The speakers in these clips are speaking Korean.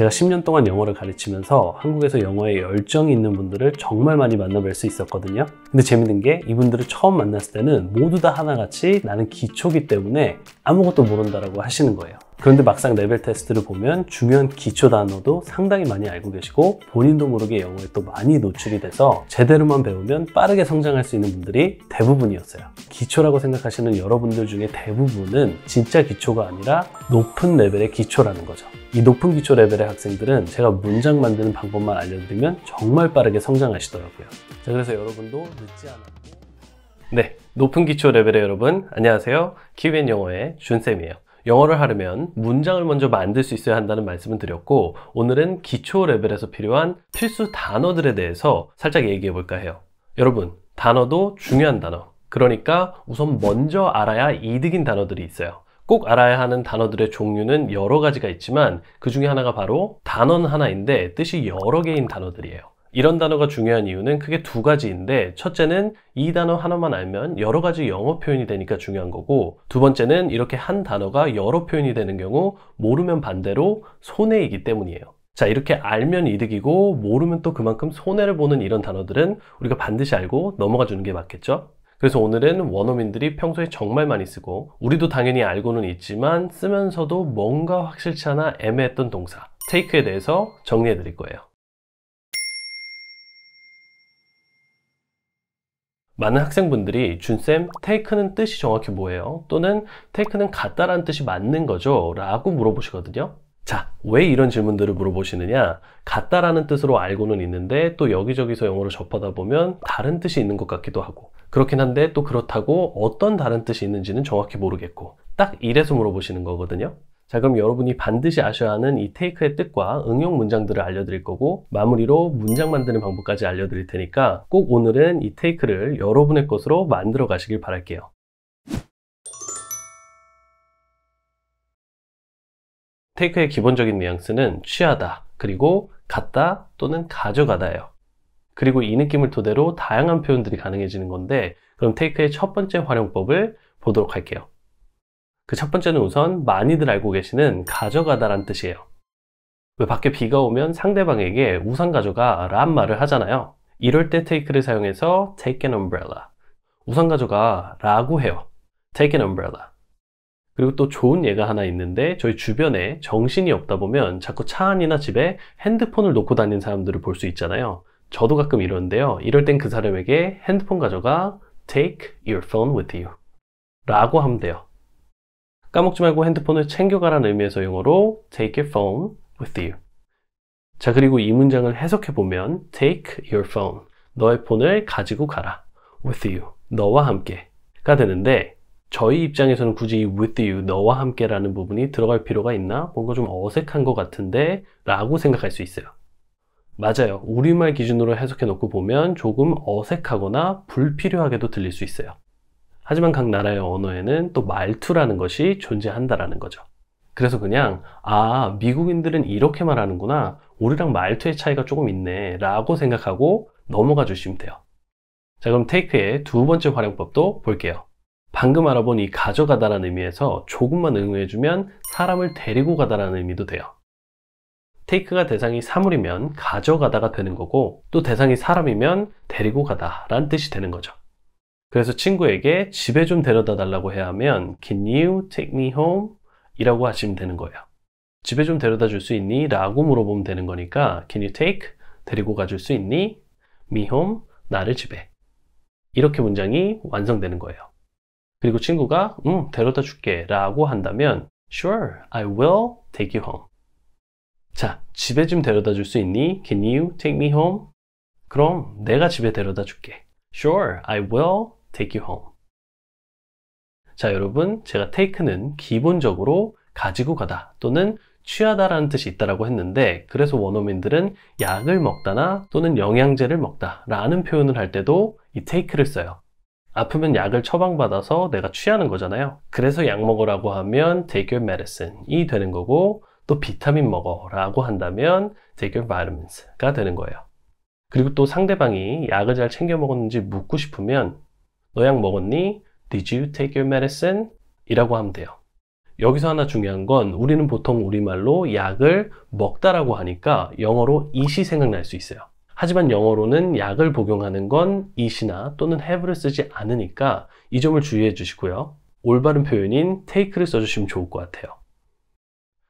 제가 10년 동안 영어를 가르치면서 한국에서 영어에 열정이 있는 분들을 정말 많이 만나뵐 수 있었거든요. 근데 재밌는 게 이분들을 처음 만났을 때는 모두 다 하나같이 나는 기초기 때문에 아무것도 모른다라고 하시는 거예요. 그런데 막상 레벨 테스트를 보면 중요한 기초 단어도 상당히 많이 알고 계시고 본인도 모르게 영어에 또 많이 노출이 돼서 제대로만 배우면 빠르게 성장할 수 있는 분들이 대부분이었어요. 기초라고 생각하시는 여러분들 중에 대부분은 진짜 기초가 아니라 높은 레벨의 기초라는 거죠. 이 높은 기초 레벨의 학생들은 제가 문장 만드는 방법만 알려드리면 정말 빠르게 성장하시더라고요. 자, 그래서 여러분도 늦지 않았고 네, 높은 기초 레벨의 여러분 안녕하세요. 키위 영어의 준쌤이에요. 영어를 하려면 문장을 먼저 만들 수 있어야 한다는 말씀을 드렸고 오늘은 기초 레벨에서 필요한 필수 단어들에 대해서 살짝 얘기해 볼까 해요. 여러분 단어도 중요한 단어 그러니까 우선 먼저 알아야 이득인 단어들이 있어요. 꼭 알아야 하는 단어들의 종류는 여러 가지가 있지만 그 중에 하나가 바로 단어는 하나인데 뜻이 여러 개인 단어들이에요. 이런 단어가 중요한 이유는 크게 두 가지인데 첫째는 이 단어 하나만 알면 여러 가지 영어 표현이 되니까 중요한 거고 두 번째는 이렇게 한 단어가 여러 표현이 되는 경우 모르면 반대로 손해이기 때문이에요. 자 이렇게 알면 이득이고 모르면 또 그만큼 손해를 보는 이런 단어들은 우리가 반드시 알고 넘어가 주는 게 맞겠죠? 그래서 오늘은 원어민들이 평소에 정말 많이 쓰고 우리도 당연히 알고는 있지만 쓰면서도 뭔가 확실치 않아 애매했던 동사 테이크에 대해서 정리해 드릴 거예요. 많은 학생분들이 준쌤 테이크는 뜻이 정확히 뭐예요? 또는 테이크는 같다라는 뜻이 맞는 거죠? 라고 물어보시거든요 자, 왜 이런 질문들을 물어보시느냐? 같다라는 뜻으로 알고는 있는데 또 여기저기서 영어를 접하다 보면 다른 뜻이 있는 것 같기도 하고 그렇긴 한데 또 그렇다고 어떤 다른 뜻이 있는지는 정확히 모르겠고 딱 이래서 물어보시는 거거든요 자 그럼 여러분이 반드시 아셔야 하는 이 테이크의 뜻과 응용 문장들을 알려드릴 거고 마무리로 문장 만드는 방법까지 알려드릴 테니까 꼭 오늘은 이 테이크를 여러분의 것으로 만들어 가시길 바랄게요. 테이크의 기본적인 뉘앙스는 취하다 그리고 갖다 또는 가져가다예요. 그리고 이 느낌을 토대로 다양한 표현들이 가능해지는 건데 그럼 테이크의 첫 번째 활용법을 보도록 할게요. 그첫 번째는 우선 많이들 알고 계시는 가져가다란 뜻이에요. 왜 밖에 비가 오면 상대방에게 우산 가져가 란 말을 하잖아요. 이럴 때 take를 사용해서 take an umbrella. 우산 가져가 라고 해요. take an umbrella. 그리고 또 좋은 예가 하나 있는데 저희 주변에 정신이 없다 보면 자꾸 차 안이나 집에 핸드폰을 놓고 다니는 사람들을 볼 수 있잖아요. 저도 가끔 이러는데요. 이럴 땐 그 사람에게 핸드폰 가져가 take your phone with you 라고 하면 돼요. 까먹지 말고 핸드폰을 챙겨가라는 의미에서 영어로 take your phone with you. 자, 그리고 이 문장을 해석해 보면 take your phone, 너의 폰을 가지고 가라. with you, 너와 함께가 되는데 저희 입장에서는 굳이 with you, 너와 함께라는 부분이 들어갈 필요가 있나? 뭔가 좀 어색한 것 같은데? 라고 생각할 수 있어요. 맞아요. 우리말 기준으로 해석해 놓고 보면 조금 어색하거나 불필요하게도 들릴 수 있어요. 하지만 각 나라의 언어에는 또 말투라는 것이 존재한다라는 거죠. 그래서 그냥 아 미국인들은 이렇게 말하는구나 우리랑 말투의 차이가 조금 있네 라고 생각하고 넘어가 주시면 돼요. 자 그럼 테이크의 두 번째 활용법도 볼게요. 방금 알아본 이 가져가다라는 의미에서 조금만 응용해주면 사람을 데리고 가다라는 의미도 돼요. 테이크가 대상이 사물이면 가져가다가 되는 거고 또 대상이 사람이면 데리고 가다라는 뜻이 되는 거죠. 그래서 친구에게 집에 좀 데려다 달라고 해야 하면 Can you take me home? 이라고 하시면 되는 거예요. 집에 좀 데려다 줄 수 있니? 라고 물어보면 되는 거니까 Can you take? 데리고 가줄 수 있니? Me home? 나를 집에. 이렇게 문장이 완성되는 거예요. 그리고 친구가 음, 데려다 줄게 라고 한다면 Sure, I will take you home. 자, 집에 좀 데려다 줄 수 있니? Can you take me home? 그럼 내가 집에 데려다 줄게. Sure, I will take you home. 자, 여러분, 제가 take는 기본적으로 가지고 가다 또는 취하다라는 뜻이 있다라고 했는데 그래서 원어민들은 약을 먹다나 또는 영양제를 먹다라는 표현을 할 때도 이 take를 써요. 아프면 약을 처방받아서 내가 취하는 거잖아요. 그래서 약 먹으라고 하면 take your medicine이 되는 거고 또 비타민 먹어라고 한다면 take your vitamins가 되는 거예요. 그리고 또 상대방이 약을 잘 챙겨 먹었는지 묻고 싶으면 너약 먹었니? Did you take your medicine? 이라고 하면 돼요. 여기서 하나 중요한 건 우리는 보통 우리말로 약을 먹다라고 하니까 영어로 i 이 생각날 수 있어요. 하지만 영어로는 약을 복용하는 건 i 이나 또는 have를 쓰지 않으니까 이 점을 주의해 주시고요. 올바른 표현인 take를 써주시면 좋을 것 같아요.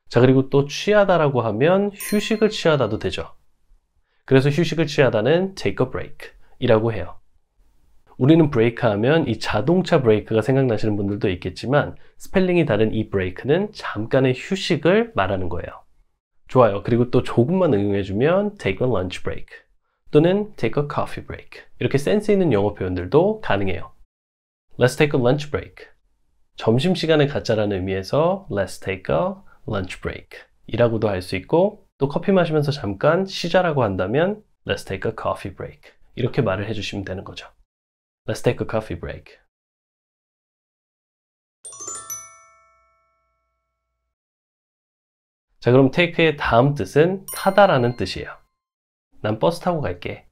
자, 그리고 또 취하다라고 하면 휴식을 취하다도 되죠. 그래서 휴식을 취하다는 take a break 이라고 해요. 우리는 브레이크 하면 이 자동차 브레이크가 생각나시는 분들도 있겠지만 스펠링이 다른 이 브레이크는 잠깐의 휴식을 말하는 거예요. 좋아요. 그리고 또 조금만 응용해주면 take a lunch break 또는 take a coffee break 이렇게 센스 있는 영어 표현들도 가능해요. Let's take a lunch break. 점심시간을 갖자라는 의미에서 let's take a lunch break 이라고도 할 수 있고 또 커피 마시면서 잠깐 쉬자라고 한다면 let's take a coffee break 이렇게 말을 해주시면 되는 거죠. Let's take a coffee break. 자 그럼 take의 다음 뜻은 타다라는 뜻이에요. 난 버스 타고 갈게.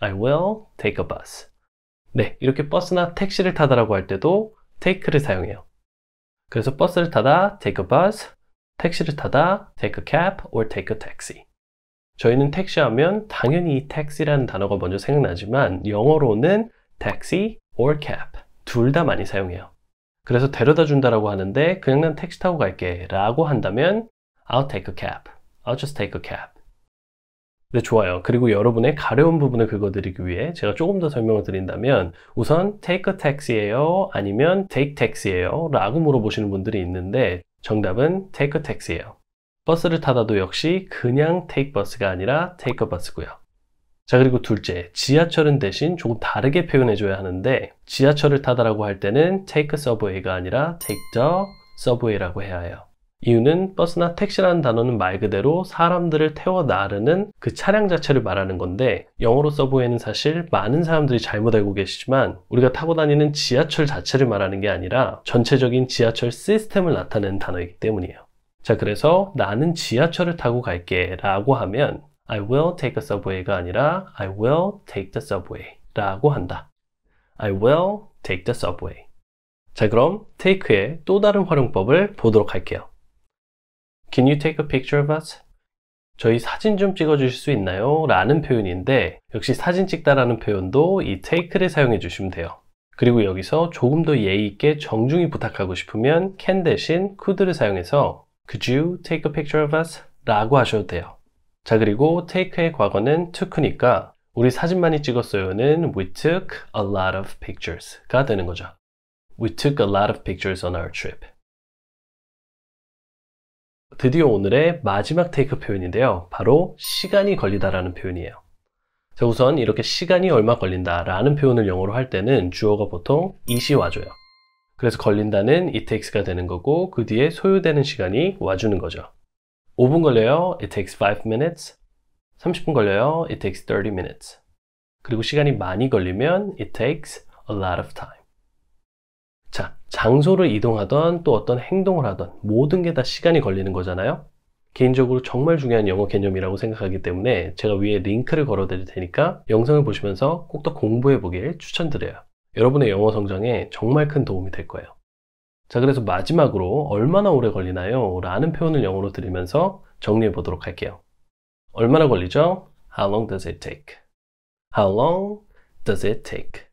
I will take a bus. 네, 이렇게 버스나 택시를 타다라고 할 때도 take를 사용해요. 그래서 버스를 타다 take a bus, 택시를 타다 take a cab or take a taxi. 저희는 택시 하면 당연히 이 t a 라는 단어가 먼저 생각나지만 영어로는 taxi or cab 둘 다 많이 사용해요. 그래서 데려다 준다라고 하는데 그냥 난 택시 타고 갈게 라고 한다면 I'll take a cab. I'll just take a cab. 네, 좋아요. 그리고 여러분의 가려운 부분을 긁어드리기 위해 제가 조금 더 설명을 드린다면 우선 take a taxi예요? 아니면 take taxi예요? 라고 물어보시는 분들이 있는데 정답은 take a taxi예요. 버스를 타다도 역시 그냥 take bus가 아니라 take a bus고요. 자 그리고 둘째, 지하철은 대신 조금 다르게 표현해줘야 하는데 지하철을 타다라고 할 때는 take a subway가 아니라 take the subway라고 해야 해요. 이유는 버스나 택시라는 단어는 말 그대로 사람들을 태워 나르는 그 차량 자체를 말하는 건데 영어로 서브웨이는 사실 많은 사람들이 잘못 알고 계시지만 우리가 타고 다니는 지하철 자체를 말하는 게 아니라 전체적인 지하철 시스템을 나타내는 단어이기 때문이에요. 자 그래서 나는 지하철을 타고 갈게 라고 하면 I will take a subway가 아니라 I will take the subway 라고 한다. I will take the subway. 자, 그럼 take의 또 다른 활용법을 보도록 할게요. Can you take a picture of us? 저희 사진 좀 찍어 주실 수 있나요? 라는 표현인데 역시 사진 찍다라는 표현도 이 take를 사용해 주시면 돼요. 그리고 여기서 조금 더 예의 있게 정중히 부탁하고 싶으면 can 대신 could를 사용해서 could you take a picture of us? 라고 하셔도 돼요. 자 그리고 take의 과거는 took니까 우리 사진 많이 찍었어요는 we took a lot of pictures가 되는 거죠. We took a lot of pictures on our trip. 드디어 오늘의 마지막 테이크 표현인데요. 바로 시간이 걸리다라는 표현이에요. 자, 우선 이렇게 시간이 얼마 걸린다라는 표현을 영어로 할 때는 주어가 보통 이시 와줘요. 그래서 걸린다는 it takes가 되는 거고 그 뒤에 소요되는 시간이 와주는 거죠. 5분 걸려요. It takes 5 minutes. 30분 걸려요. It takes 30 minutes. 그리고 시간이 많이 걸리면 it takes a lot of time. 자, 장소를 이동하던 또 어떤 행동을 하던 모든 게 다 시간이 걸리는 거잖아요. 개인적으로 정말 중요한 영어 개념이라고 생각하기 때문에 제가 위에 링크를 걸어드릴 테니까 영상을 보시면서 꼭 더 공부해 보길 추천드려요. 여러분의 영어 성장에 정말 큰 도움이 될 거예요. 자, 그래서 마지막으로 얼마나 오래 걸리나요? 라는 표현을 영어로 들으면서 정리해 보도록 할게요. 얼마나 걸리죠? How long does it take? How long does it take?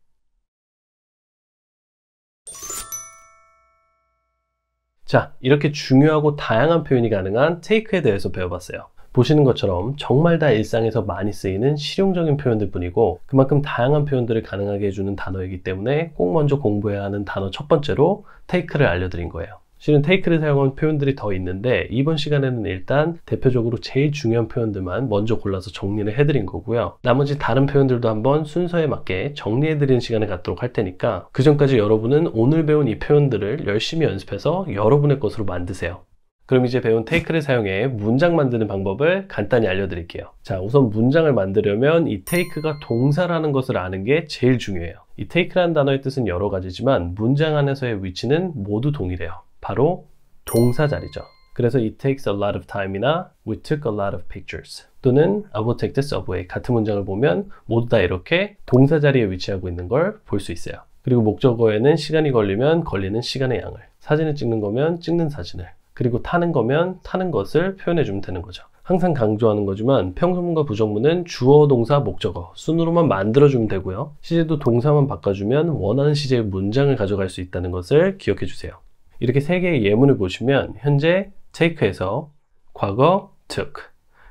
자, 이렇게 중요하고 다양한 표현이 가능한 take에 대해서 배워봤어요. 보시는 것처럼 정말 다 일상에서 많이 쓰이는 실용적인 표현들 뿐이고 그만큼 다양한 표현들을 가능하게 해주는 단어이기 때문에 꼭 먼저 공부해야 하는 단어 첫 번째로 테이크를 알려드린 거예요. 실은 테이크를 사용한 표현들이 더 있는데 이번 시간에는 일단 대표적으로 제일 중요한 표현들만 먼저 골라서 정리를 해드린 거고요. 나머지 다른 표현들도 한번 순서에 맞게 정리해드리는 시간을 갖도록 할 테니까 그 전까지 여러분은 오늘 배운 이 표현들을 열심히 연습해서 여러분의 것으로 만드세요. 그럼 이제 배운 테이크를 사용해 문장 만드는 방법을 간단히 알려드릴게요. 자, 우선 문장을 만들려면 이 테이크가 동사라는 것을 아는 게 제일 중요해요. 이 테이크라는 단어의 뜻은 여러 가지지만 문장 안에서의 위치는 모두 동일해요. 바로 동사 자리죠. 그래서 it takes a lot of time이나 we took a lot of pictures 또는 I will take the subway 같은 문장을 보면 모두 다 이렇게 동사 자리에 위치하고 있는 걸 볼 수 있어요. 그리고 목적어에는 시간이 걸리면 걸리는 시간의 양을 사진을 찍는 거면 찍는 사진을 그리고 타는 거면 타는 것을 표현해 주면 되는 거죠. 항상 강조하는 거지만 평소문과 부정문은 주어, 동사, 목적어 순으로만 만들어주면 되고요. 시제도 동사만 바꿔주면 원하는 시제의 문장을 가져갈 수 있다는 것을 기억해 주세요. 이렇게 세 개의 예문을 보시면 현재 take에서 과거 took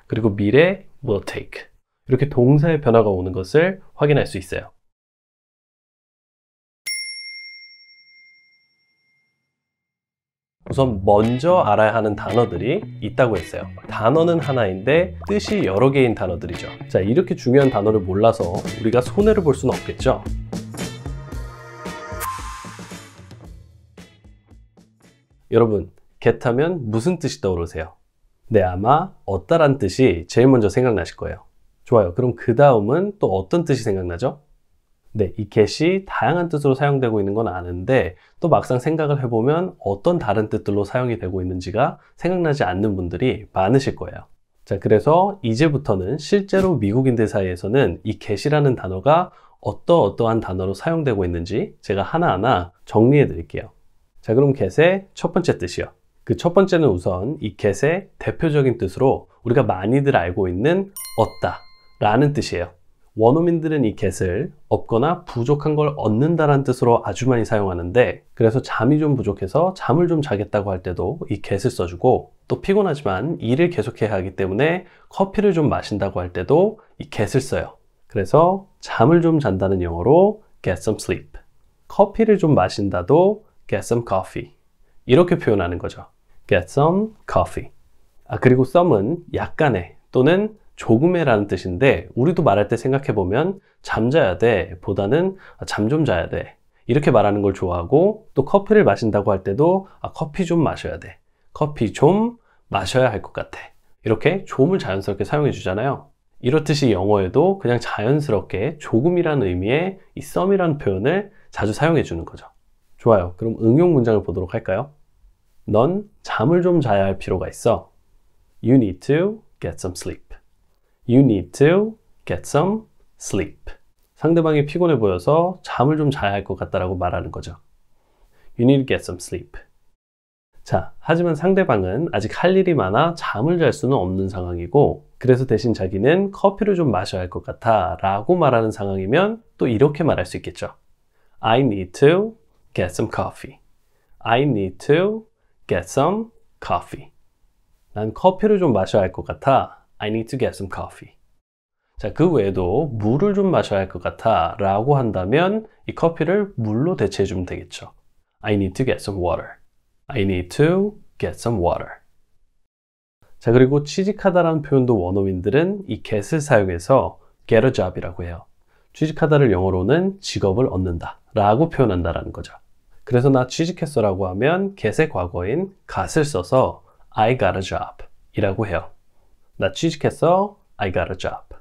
그리고 미래 will take 이렇게 동사의 변화가 오는 것을 확인할 수 있어요. 우선 먼저 알아야 하는 단어들이 있다고 했어요. 단어는 하나인데 뜻이 여러 개인 단어들이죠. 자, 이렇게 중요한 단어를 몰라서 우리가 손해를 볼 수는 없겠죠. 여러분, get하면 무슨 뜻이 떠오르세요? 네, 아마 어따란 뜻이 제일 먼저 생각나실 거예요. 좋아요. 그럼 그 다음은 또 어떤 뜻이 생각나죠? 네, 이 get이 다양한 뜻으로 사용되고 있는 건 아는데 또 막상 생각을 해보면 어떤 다른 뜻들로 사용이 되고 있는지가 생각나지 않는 분들이 많으실 거예요. 자, 그래서 이제부터는 실제로 미국인들 사이에서는 이 get이라는 단어가 어떠 어떠한 단어로 사용되고 있는지 제가 하나하나 정리해 드릴게요. 자, 그럼 get의 첫 번째 뜻이요. 그 첫 번째는 우선 이 get의 대표적인 뜻으로 우리가 많이들 알고 있는 얻다 라는 뜻이에요. 원어민들은 이 get을 없거나 부족한 걸 얻는다라는 뜻으로 아주 많이 사용하는데 그래서 잠이 좀 부족해서 잠을 좀 자겠다고 할 때도 이 get을 써주고 또 피곤하지만 일을 계속해야 하기 때문에 커피를 좀 마신다고 할 때도 이 get을 써요. 그래서 잠을 좀 잔다는 영어로 get some sleep 커피를 좀 마신다도 get some coffee 이렇게 표현하는 거죠. get some coffee 아, 그리고 some은 약간의 또는 조금의라는 뜻인데 우리도 말할 때 생각해 보면 잠자야 돼 보다는 아, 잠좀 자야 돼 이렇게 말하는 걸 좋아하고 또 커피를 마신다고 할 때도 아, 커피 좀 마셔야 돼 커피 좀 마셔야 할 것 같아 이렇게 좀을 자연스럽게 사용해 주잖아요 이렇듯이 영어에도 그냥 자연스럽게 조금이라는 의미의 이 s 이라는 표현을 자주 사용해 주는 거죠 좋아요 그럼 응용 문장을 보도록 할까요 넌 잠을 좀 자야 할 필요가 있어 You need to get some sleep You need to get some sleep. 상대방이 피곤해 보여서 잠을 좀 자야 할 것 같다라고 말하는 거죠. You need to get some sleep. 자, 하지만 상대방은 아직 할 일이 많아 잠을 잘 수는 없는 상황이고, 그래서 대신 자기는 커피를 좀 마셔야 할 것 같아 라고 말하는 상황이면 또 이렇게 말할 수 있겠죠. I need to get some coffee. I need to get some coffee. 난 커피를 좀 마셔야 할 것 같아. I need to get some coffee. 자, 그 외에도 물을 좀 마셔야 할 것 같아 라고 한다면 이 커피를 물로 대체해 주면 되겠죠. I need to get some water. I need to get some water. 자, 그리고 취직하다라는 표현도 원어민들은 이 get을 사용해서 get a job이라고 해요. 취직하다를 영어로는 직업을 얻는다 라고 표현한다라는 거죠. 그래서 나 취직했어 라고 하면 get의 과거인 got을 써서 I got a job 이라고 해요. 나 취직했어. I got a job.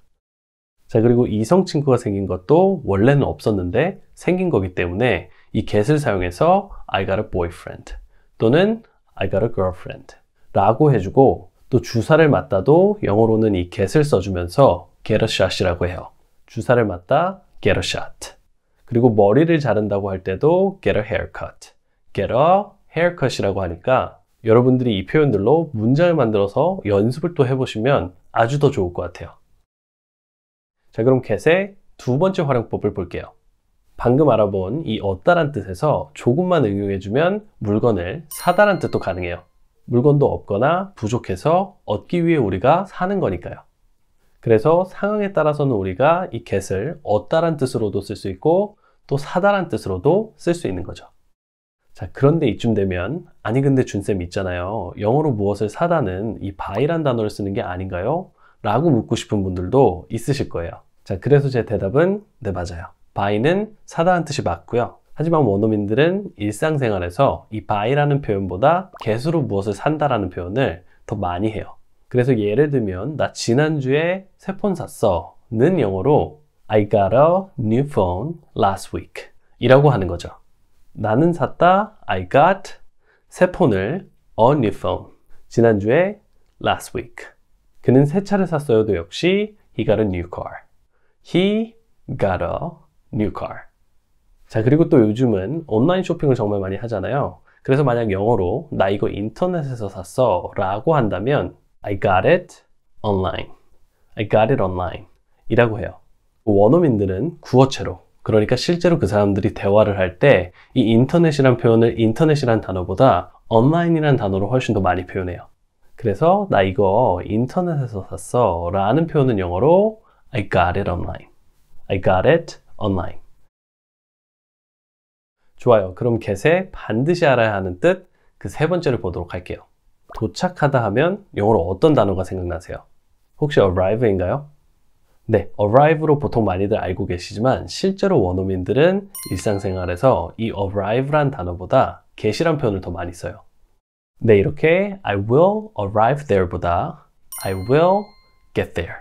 자, 그리고 이성 친구가 생긴 것도 원래는 없었는데 생긴 거기 때문에 이 get을 사용해서 I got a boyfriend 또는 I got a girlfriend 라고 해주고 또 주사를 맞다도 영어로는 이 get을 써주면서 get a shot이라고 해요. 주사를 맞다, get a shot. 그리고 머리를 자른다고 할 때도 get a haircut, get a haircut이라고 하니까 여러분들이 이 표현들로 문장을 만들어서 연습을 또 해보시면 아주 더 좋을 것 같아요. 자, 그럼 get의 두 번째 활용법을 볼게요. 방금 알아본 이 얻다란 뜻에서 조금만 응용해주면 물건을 사다란 뜻도 가능해요. 물건도 없거나 부족해서 얻기 위해 우리가 사는 거니까요. 그래서 상황에 따라서는 우리가 이 get을 얻다란 뜻으로도 쓸 수 있고 또 사다란 뜻으로도 쓸 수 있는 거죠. 자, 그런데 이쯤 되면 아니 근데 준쌤 있잖아요. 영어로 무엇을 사다는 이바이란 단어를 쓰는 게 아닌가요? 라고 묻고 싶은 분들도 있으실 거예요. 자, 그래서 제 대답은 네, 맞아요. 바이는 사다는 뜻이 맞고요. 하지만 원어민들은 일상생활에서 이바이라는 표현보다 개수로 무엇을 산다라는 표현을 더 많이 해요. 그래서 예를 들면 나 지난주에 새 폰 샀어 는 영어로 I got a new phone last week 이라고 하는 거죠. 나는 샀다 I got 새 폰을 a new phone 지난주에 last week 그는 새 차를 샀어요도 역시 he got a new car he got a new car 자 그리고 또 요즘은 온라인 쇼핑을 정말 많이 하잖아요 그래서 만약 영어로 나 이거 인터넷에서 샀어 라고 한다면 I got it online I got it online 이라고 해요 원어민들은 구어체로 그러니까 실제로 그 사람들이 대화를 할 때 이 인터넷이란 표현을 인터넷이란 단어보다 온라인이란 단어로 훨씬 더 많이 표현해요. 그래서 나 이거 인터넷에서 샀어 라는 표현은 영어로 I got it online. I got it online. 좋아요. 그럼 get에 반드시 알아야 하는 뜻 그 세 번째를 보도록 할게요. 도착하다 하면 영어로 어떤 단어가 생각나세요? 혹시 arrive인가요? 네, arrive로 보통 많이들 알고 계시지만 실제로 원어민들은 일상생활에서 이 arrive란 단어보다 get이란 표현을 더 많이 써요. 네, 이렇게 I will arrive there보다 I will get there,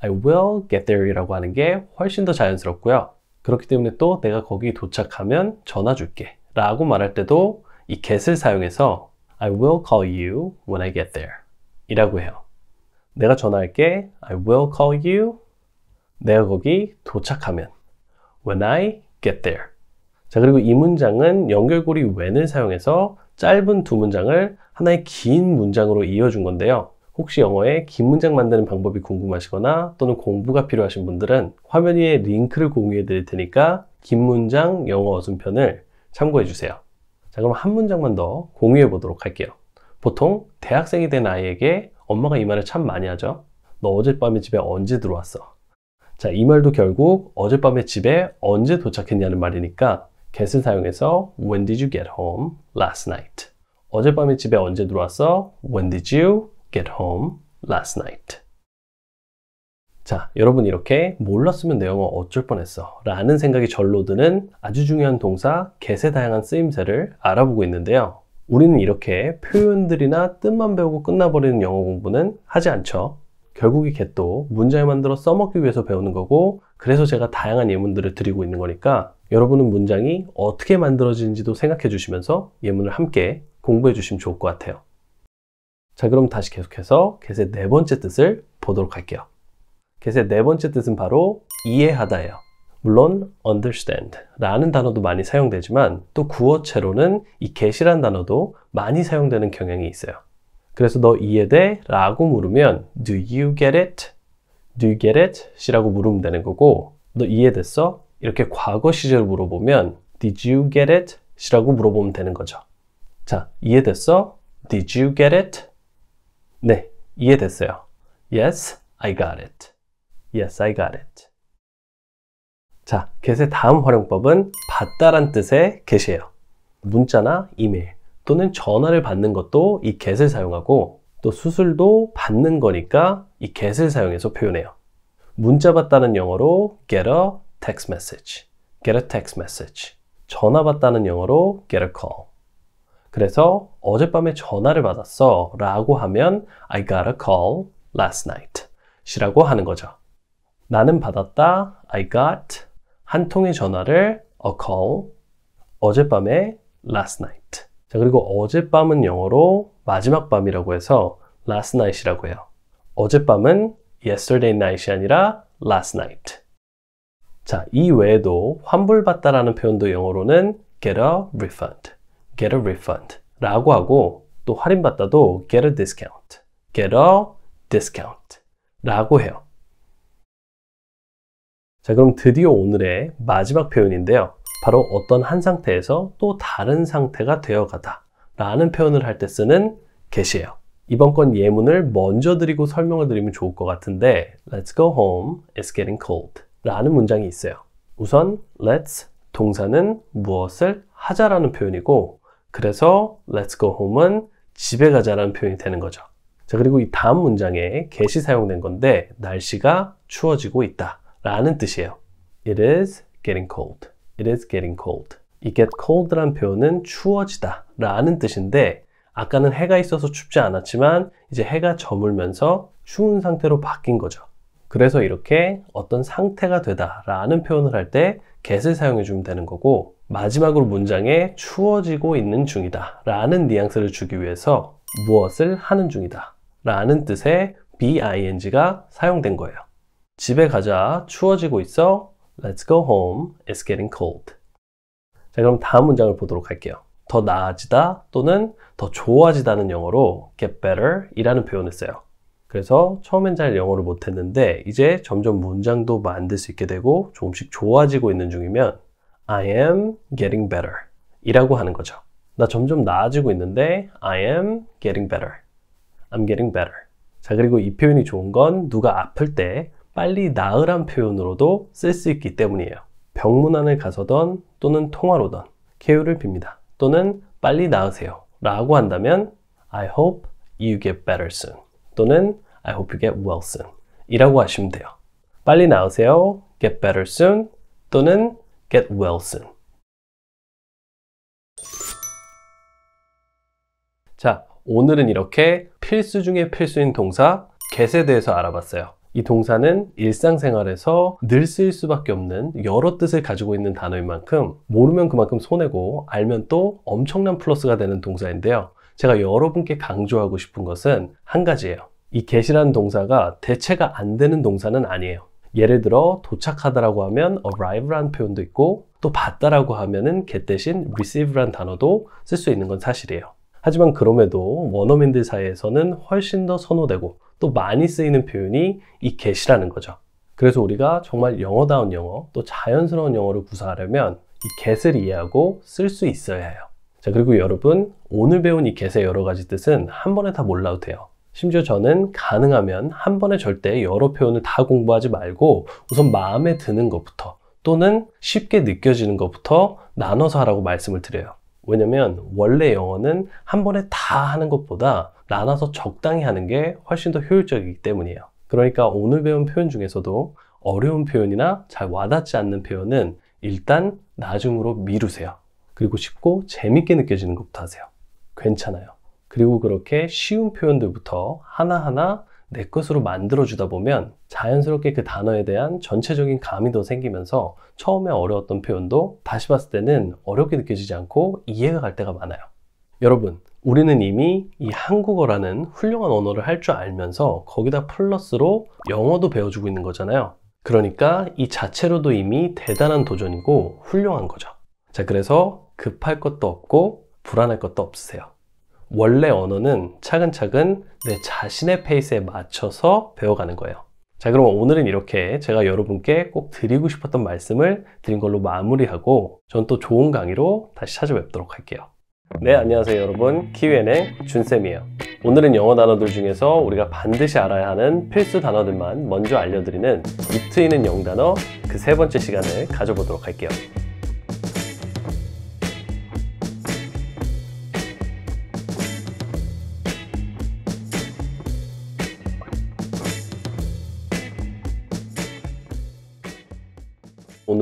I will get there이라고 하는 게 훨씬 더 자연스럽고요. 그렇기 때문에 또 내가 거기 도착하면 전화 줄게 라고 말할 때도 이 get을 사용해서 I will call you when I get there 이라고 해요. 내가 전화할게 I will call you 내가 거기 도착하면 when I get there 자 그리고 이 문장은 연결고리 when을 사용해서 짧은 두 문장을 하나의 긴 문장으로 이어준 건데요 혹시 영어에 긴 문장 만드는 방법이 궁금하시거나 또는 공부가 필요하신 분들은 화면 위에 링크를 공유해 드릴 테니까 긴 문장 영어 어순편을 참고해 주세요 자 그럼 한 문장만 더 공유해 보도록 할게요 보통 대학생이 된 아이에게 엄마가 이 말을 참 많이 하죠 너 어젯밤에 집에 언제 들어왔어 자, 이 말도 결국 어젯밤에 집에 언제 도착했냐는 말이니까 get을 사용해서 when did you get home last night? 어젯밤에 집에 언제 들어왔어? when did you get home last night? 자, 여러분 이렇게 몰랐으면 내 영어 어쩔 뻔했어 라는 생각이 절로 드는 아주 중요한 동사 get의 다양한 쓰임새를 알아보고 있는데요. 우리는 이렇게 표현들이나 뜻만 배우고 끝나버리는 영어 공부는 하지 않죠. 결국 이 겟도 문장을 만들어 써먹기 위해서 배우는 거고 그래서 제가 다양한 예문들을 드리고 있는 거니까 여러분은 문장이 어떻게 만들어지는지도 생각해 주시면서 예문을 함께 공부해 주시면 좋을 것 같아요. 자 그럼 다시 계속해서 겟의 네 번째 뜻을 보도록 할게요. 겟의 네 번째 뜻은 바로 이해하다예요. 물론 understand 라는 단어도 많이 사용되지만 또 구어체로는 이 g e 이란 단어도 많이 사용되는 경향이 있어요. 그래서 너 이해돼? 라고 물으면 Do you get it? Do you get it? 이라고 물으면 되는 거고 너 이해됐어? 이렇게 과거 시제로 물어보면 Did you get it? 이라고 물어보면 되는 거죠. 자, 이해됐어? Did you get it? 네, 이해됐어요. Yes, I got it. Yes, I got it. 자, get의 다음 활용법은 받다란 뜻의 get이에요. 문자나 이메일. 또는 전화를 받는 것도 이 get을 사용하고 또 수술도 받는 거니까 이 get을 사용해서 표현해요. 문자 받다는 영어로 get a text message, get a text message. 전화 받다는 영어로 get a call. 그래서 어젯밤에 전화를 받았어 라고 하면 I got a call last night 시라고 하는 거죠. 나는 받았다 I got 한 통의 전화를 a call 어젯밤에 last night 자, 그리고 어젯밤은 영어로 마지막 밤이라고 해서 last night이라고 해요. 어젯밤은 yesterday night이 아니라 last night. 자, 이 외에도 환불받다라는 표현도 영어로는 get a refund, get a refund 라고 하고 또 할인받다도 get a discount, get a discount 라고 해요. 자, 그럼 드디어 오늘의 마지막 표현인데요. 바로 어떤 한 상태에서 또 다른 상태가 되어가다 라는 표현을 할 때 쓰는 get이에요. 이번 건 예문을 먼저 드리고 설명을 드리면 좋을 것 같은데 Let's go home, it's getting cold 라는 문장이 있어요. 우선 let's 동사는 무엇을 하자라는 표현이고 그래서 let's go home은 집에 가자라는 표현이 되는 거죠. 자 그리고 이 다음 문장에 get이 사용된 건데 날씨가 추워지고 있다 라는 뜻이에요. It is getting cold. It is getting cold. 이 get cold란 표현은 추워지다 라는 뜻인데 아까는 해가 있어서 춥지 않았지만 이제 해가 저물면서 추운 상태로 바뀐 거죠. 그래서 이렇게 어떤 상태가 되다 라는 표현을 할 때 get을 사용해 주면 되는 거고 마지막으로 문장에 추워지고 있는 중이다 라는 뉘앙스를 주기 위해서 무엇을 하는 중이다 라는 뜻의 BING가 사용된 거예요. 집에 가자 추워지고 있어 Let's go home. It's getting cold. 자, 그럼 다음 문장을 보도록 할게요. 더 나아지다 또는 더 좋아지다는 영어로 get better 이라는 표현을 써요. 그래서 처음엔 잘 영어를 못했는데 이제 점점 문장도 만들 수 있게 되고 조금씩 좋아지고 있는 중이면 I am getting better 이라고 하는 거죠. 나 점점 나아지고 있는데 I am getting better. I'm getting better. 자, 그리고 이 표현이 좋은 건 누가 아플 때 빨리 나으란 표현으로도 쓸 수 있기 때문이에요. 병문안을 가서던 또는 통화로던 쾌유를 빕니다. 또는 빨리 나으세요 라고 한다면 I hope you get better soon 또는 I hope you get well soon 이라고 하시면 돼요. 빨리 나으세요 get better soon 또는 get well soon 자, 오늘은 이렇게 필수 중에 필수인 동사 get에 대해서 알아봤어요. 이 동사는 일상생활에서 늘 쓰일 수밖에 없는 여러 뜻을 가지고 있는 단어인 만큼 모르면 그만큼 손해고 알면 또 엄청난 플러스가 되는 동사인데요. 제가 여러분께 강조하고 싶은 것은 한 가지예요. 이 get이라는 동사가 대체가 안 되는 동사는 아니에요. 예를 들어 도착하다라고 하면 arrive라는 표현도 있고 또 받다라고 하면은 get 대신 receive라는 단어도 쓸 수 있는 건 사실이에요. 하지만 그럼에도 원어민들 사이에서는 훨씬 더 선호되고 또 많이 쓰이는 표현이 이 get이라는 거죠. 그래서 우리가 정말 영어다운 영어, 또 자연스러운 영어를 구사하려면 이 get을 이해하고 쓸 수 있어야 해요. 자, 그리고 여러분, 오늘 배운 이 get의 여러 가지 뜻은 한 번에 다 몰라도 돼요. 심지어 저는 가능하면 한 번에 절대 여러 표현을 다 공부하지 말고 우선 마음에 드는 것부터 또는 쉽게 느껴지는 것부터 나눠서 하라고 말씀을 드려요. 왜냐면 원래 영어는 한 번에 다 하는 것보다 나눠서 적당히 하는 게 훨씬 더 효율적이기 때문이에요. 그러니까 오늘 배운 표현 중에서도 어려운 표현이나 잘 와닿지 않는 표현은 일단 나중으로 미루세요. 그리고 쉽고 재밌게 느껴지는 것부터 하세요. 괜찮아요. 그리고 그렇게 쉬운 표현들부터 하나하나 내 것으로 만들어주다 보면 자연스럽게 그 단어에 대한 전체적인 감이 더 생기면서 처음에 어려웠던 표현도 다시 봤을 때는 어렵게 느껴지지 않고 이해가 갈 때가 많아요. 여러분, 우리는 이미 이 한국어라는 훌륭한 언어를 할 줄 알면서 거기다 플러스로 영어도 배워주고 있는 거잖아요. 그러니까 이 자체로도 이미 대단한 도전이고 훌륭한 거죠. 자, 그래서 급할 것도 없고 불안할 것도 없으세요. 원래 언어는 차근차근 내 자신의 페이스에 맞춰서 배워가는 거예요. 자, 그럼 오늘은 이렇게 제가 여러분께 꼭 드리고 싶었던 말씀을 드린 걸로 마무리하고 전 또 좋은 강의로 다시 찾아뵙도록 할게요. 네, 안녕하세요 여러분. 키위엔의 준쌤이에요. 오늘은 영어 단어들 중에서 우리가 반드시 알아야 하는 필수 단어들만 먼저 알려드리는 익트이는 영단어 그 세 번째 시간을 가져보도록 할게요.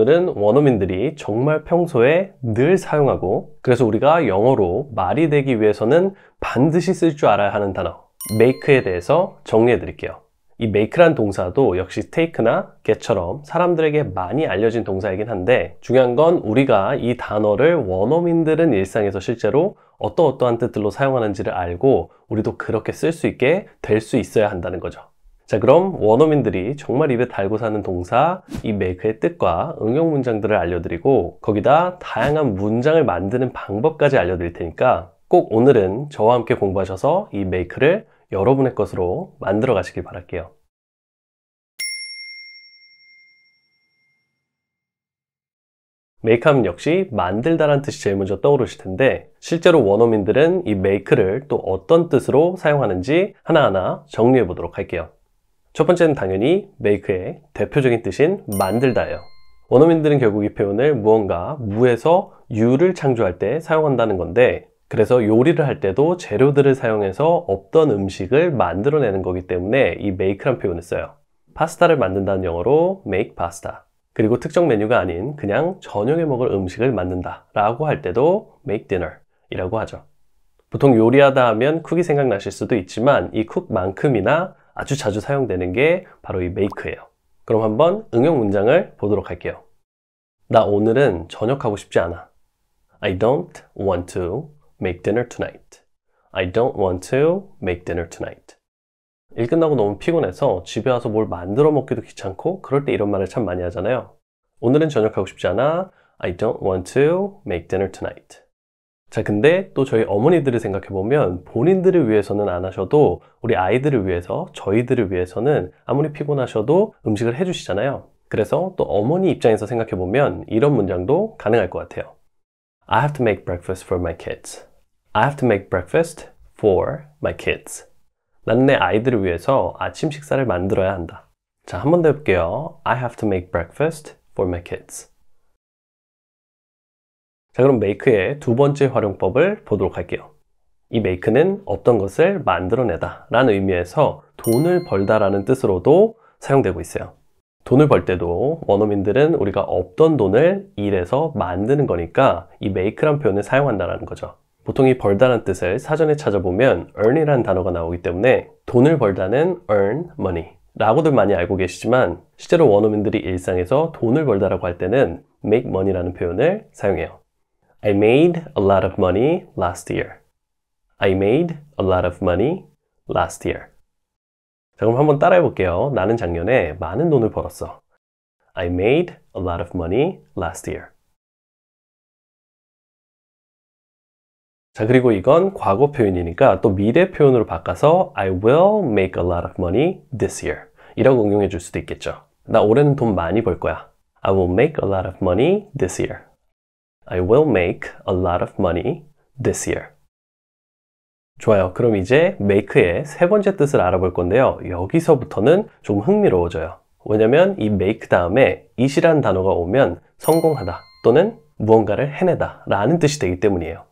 오늘은 원어민들이 정말 평소에 늘 사용하고 그래서 우리가 영어로 말이 되기 위해서는 반드시 쓸 줄 알아야 하는 단어 make에 대해서 정리해 드릴게요. 이 make란 동사도 역시 take나 get처럼 사람들에게 많이 알려진 동사이긴 한데 중요한 건 우리가 이 단어를 원어민들은 일상에서 실제로 어떠어떠한 뜻들로 사용하는지를 알고 우리도 그렇게 쓸 수 있게 될 수 있어야 한다는 거죠. 자 그럼 원어민들이 정말 입에 달고 사는 동사 이 make의 뜻과 응용 문장들을 알려드리고 거기다 다양한 문장을 만드는 방법까지 알려드릴 테니까 꼭 오늘은 저와 함께 공부하셔서 이 make를 여러분의 것으로 만들어 가시길 바랄게요. 메이크업 역시 만들다란 뜻이 제일 먼저 떠오르실 텐데 실제로 원어민들은 이 메이크를 또 어떤 뜻으로 사용하는지 하나하나 정리해 보도록 할게요. 첫 번째는 당연히 make의 대표적인 뜻인 만들다예요. 원어민들은 결국 이 표현을 무언가 무에서 유를 창조할 때 사용한다는 건데 그래서 요리를 할 때도 재료들을 사용해서 없던 음식을 만들어내는 거기 때문에 이 make란 표현을 써요. 파스타를 만든다는 영어로 make pasta. 그리고 특정 메뉴가 아닌 그냥 저녁에 먹을 음식을 만든다 라고 할 때도 make dinner 이라고 하죠. 보통 요리하다 하면 쿡이 생각나실 수도 있지만 이 쿡만큼이나 아주 자주 사용되는 게 바로 이 make예요. 그럼 한번 응용 문장을 보도록 할게요. 나 오늘은 저녁하고 싶지 않아. I don't want to make dinner tonight. I don't want to make dinner tonight. 일 끝나고 너무 피곤해서 집에 와서 뭘 만들어 먹기도 귀찮고 그럴 때 이런 말을 참 많이 하잖아요. 오늘은 저녁하고 싶지 않아. I don't want to make dinner tonight. 자 근데 또 저희 어머니들을 생각해 보면 본인들을 위해서는 안 하셔도 우리 아이들을 위해서 저희들을 위해서는 아무리 피곤하셔도 음식을 해주시잖아요 그래서 또 어머니 입장에서 생각해 보면 이런 문장도 가능할 것 같아요 I have to make breakfast for my kids I have to make breakfast for my kids 나는 내 아이들을 위해서 아침 식사를 만들어야 한다 자 한 번 더 해볼게요 I have to make breakfast for my kids 자 그럼 make의 두 번째 활용법을 보도록 할게요. 이 make는 어떤 것을 만들어내다 라는 의미에서 돈을 벌다 라는 뜻으로도 사용되고 있어요. 돈을 벌 때도 원어민들은 우리가 없던 돈을 일해서 만드는 거니까 이 make란 표현을 사용한다는 거죠. 보통 이 벌다란 뜻을 사전에 찾아보면 earn이라는 단어가 나오기 때문에 돈을 벌다는 earn money 라고들 많이 알고 계시지만 실제로 원어민들이 일상에서 돈을 벌다라고 할 때는 make money라는 표현을 사용해요. I made a lot of money last year. I made a lot of money last year. 자, 그럼 한번 따라해 볼게요. 나는 작년에 많은 돈을 벌었어. I made a lot of money last year. 자, 그리고 이건 과거 표현이니까 또 미래 표현으로 바꿔서 I will make a lot of money this year. 이라고 응용해 줄 수도 있겠죠. 나 올해는 돈 많이 벌 거야. I will make a lot of money this year. I will make a lot of money this year. 좋아요. 그럼 이제 make의 세 번째 뜻을 알아볼 건데요. 여기서부터는 좀 흥미로워져요. 왜냐면 이 make 다음에 이시는 단어가 오면 성공하다 또는 무언가를 해내다 라는 뜻이 되기 때문이에요.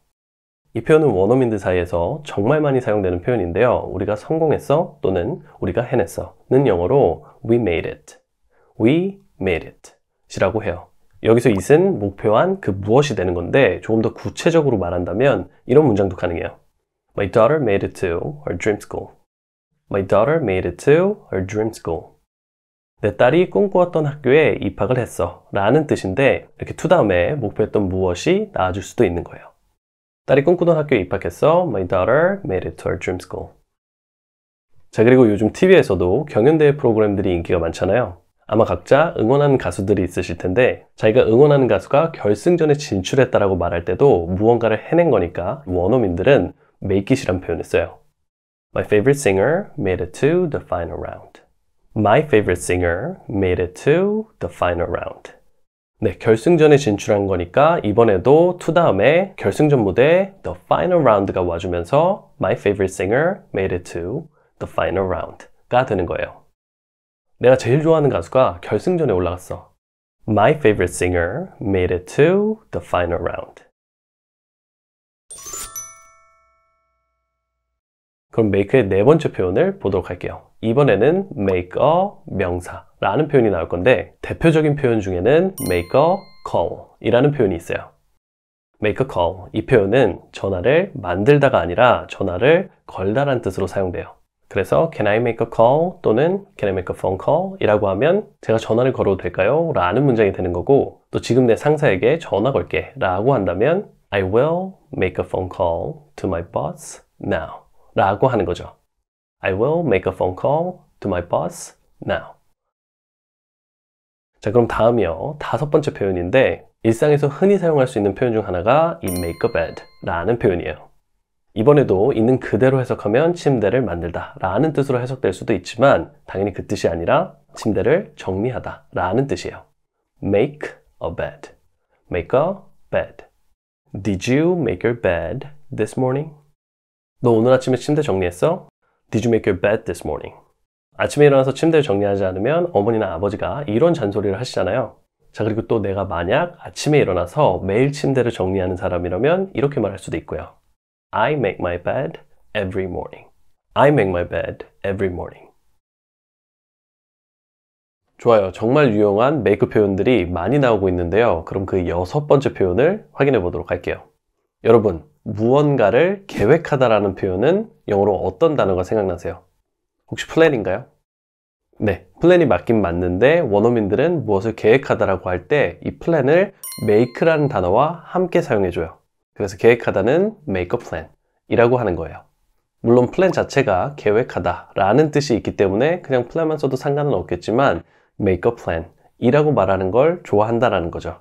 이 표현은 원어민들 사이에서 정말 많이 사용되는 표현인데요. 우리가 성공했어 또는 우리가 해냈어 는 영어로 we made it, we made it 이라고 해요. 여기서 i 이은 목표한 그 무엇이 되는 건데 조금 더 구체적으로 말한다면 이런 문장도 가능해요. My daughter made it to her dream school. My daughter made it to her dream school. 내 딸이 꿈꾸었던 학교에 입학을 했어 라는 뜻인데 이렇게 투 다음에 목표했던 무엇이 나와줄 수도 있는 거예요. 딸이 꿈꾸던 학교에 입학했어. My daughter made it to her dream school. 자 그리고 요즘 TV에서도 경연대회 프로그램들이 인기가 많잖아요. 아마 각자 응원하는 가수들이 있으실 텐데 자기가 응원하는 가수가 결승전에 진출했다라고 말할 때도 무언가를 해낸 거니까 원어민들은 make it이란 표현을 써요. My favorite singer made it to the final round. My favorite singer made it to the final round. 네, 결승전에 진출한 거니까 이번에도 투 다음에 결승전 무대 the final round가 와주면서 my favorite singer made it to the final round가 되는 거예요. 내가 제일 좋아하는 가수가 결승전에 올라갔어. My favorite singer made it to the final round. 그럼 make의 네 번째 표현을 보도록 할게요. 이번에는 make a 명사라는 표현이 나올 건데 대표적인 표현 중에는 make a call 이라는 표현이 있어요. make a call 이 표현은 전화를 만들다가 아니라 전화를 걸다라는 뜻으로 사용돼요. 그래서 can I make a call 또는 can I make a phone call 이라고 하면 제가 전화를 걸어도 될까요? 라는 문장이 되는 거고 또 지금 내 상사에게 전화 걸게 라고 한다면 I will make a phone call to my boss now 라고 하는 거죠. I will make a phone call to my boss now. 자 그럼 다음이요. 다섯 번째 표현인데 일상에서 흔히 사용할 수 있는 표현 중 하나가 in make a bed 라는 표현이에요. 이번에도 있는 그대로 해석하면 침대를 만들다 라는 뜻으로 해석될 수도 있지만 당연히 그 뜻이 아니라 침대를 정리하다 라는 뜻이에요. make a bed. make a bed. Did you make your bed this morning? 너 오늘 아침에 침대 정리했어? Did you make your bed this morning? 아침에 일어나서 침대를 정리하지 않으면 어머니나 아버지가 이런 잔소리를 하시잖아요. 자, 그리고 또 내가 만약 아침에 일어나서 매일 침대를 정리하는 사람이라면 이렇게 말할 수도 있고요. I make my bed every morning. I make my bed every morning. 좋아요. 정말 유용한 메이크 표현들이 많이 나오고 있는데요. 그럼 그 여섯 번째 표현을 확인해 보도록 할게요. 여러분, 무언가를 계획하다라는 표현은 영어로 어떤 단어가 생각나세요? 혹시 플랜인가요? 네, 플랜이 맞긴 맞는데 원어민들은 무엇을 계획하다라고 할 때 이 플랜을 make라는 단어와 함께 사용해줘요. 그래서 계획하다는 make a plan 이라고 하는 거예요. 물론 plan 자체가 계획하다 라는 뜻이 있기 때문에 그냥 p l a n 만 써도 상관은 없겠지만 make a plan 이라고 말하는 걸 좋아한다라는 거죠.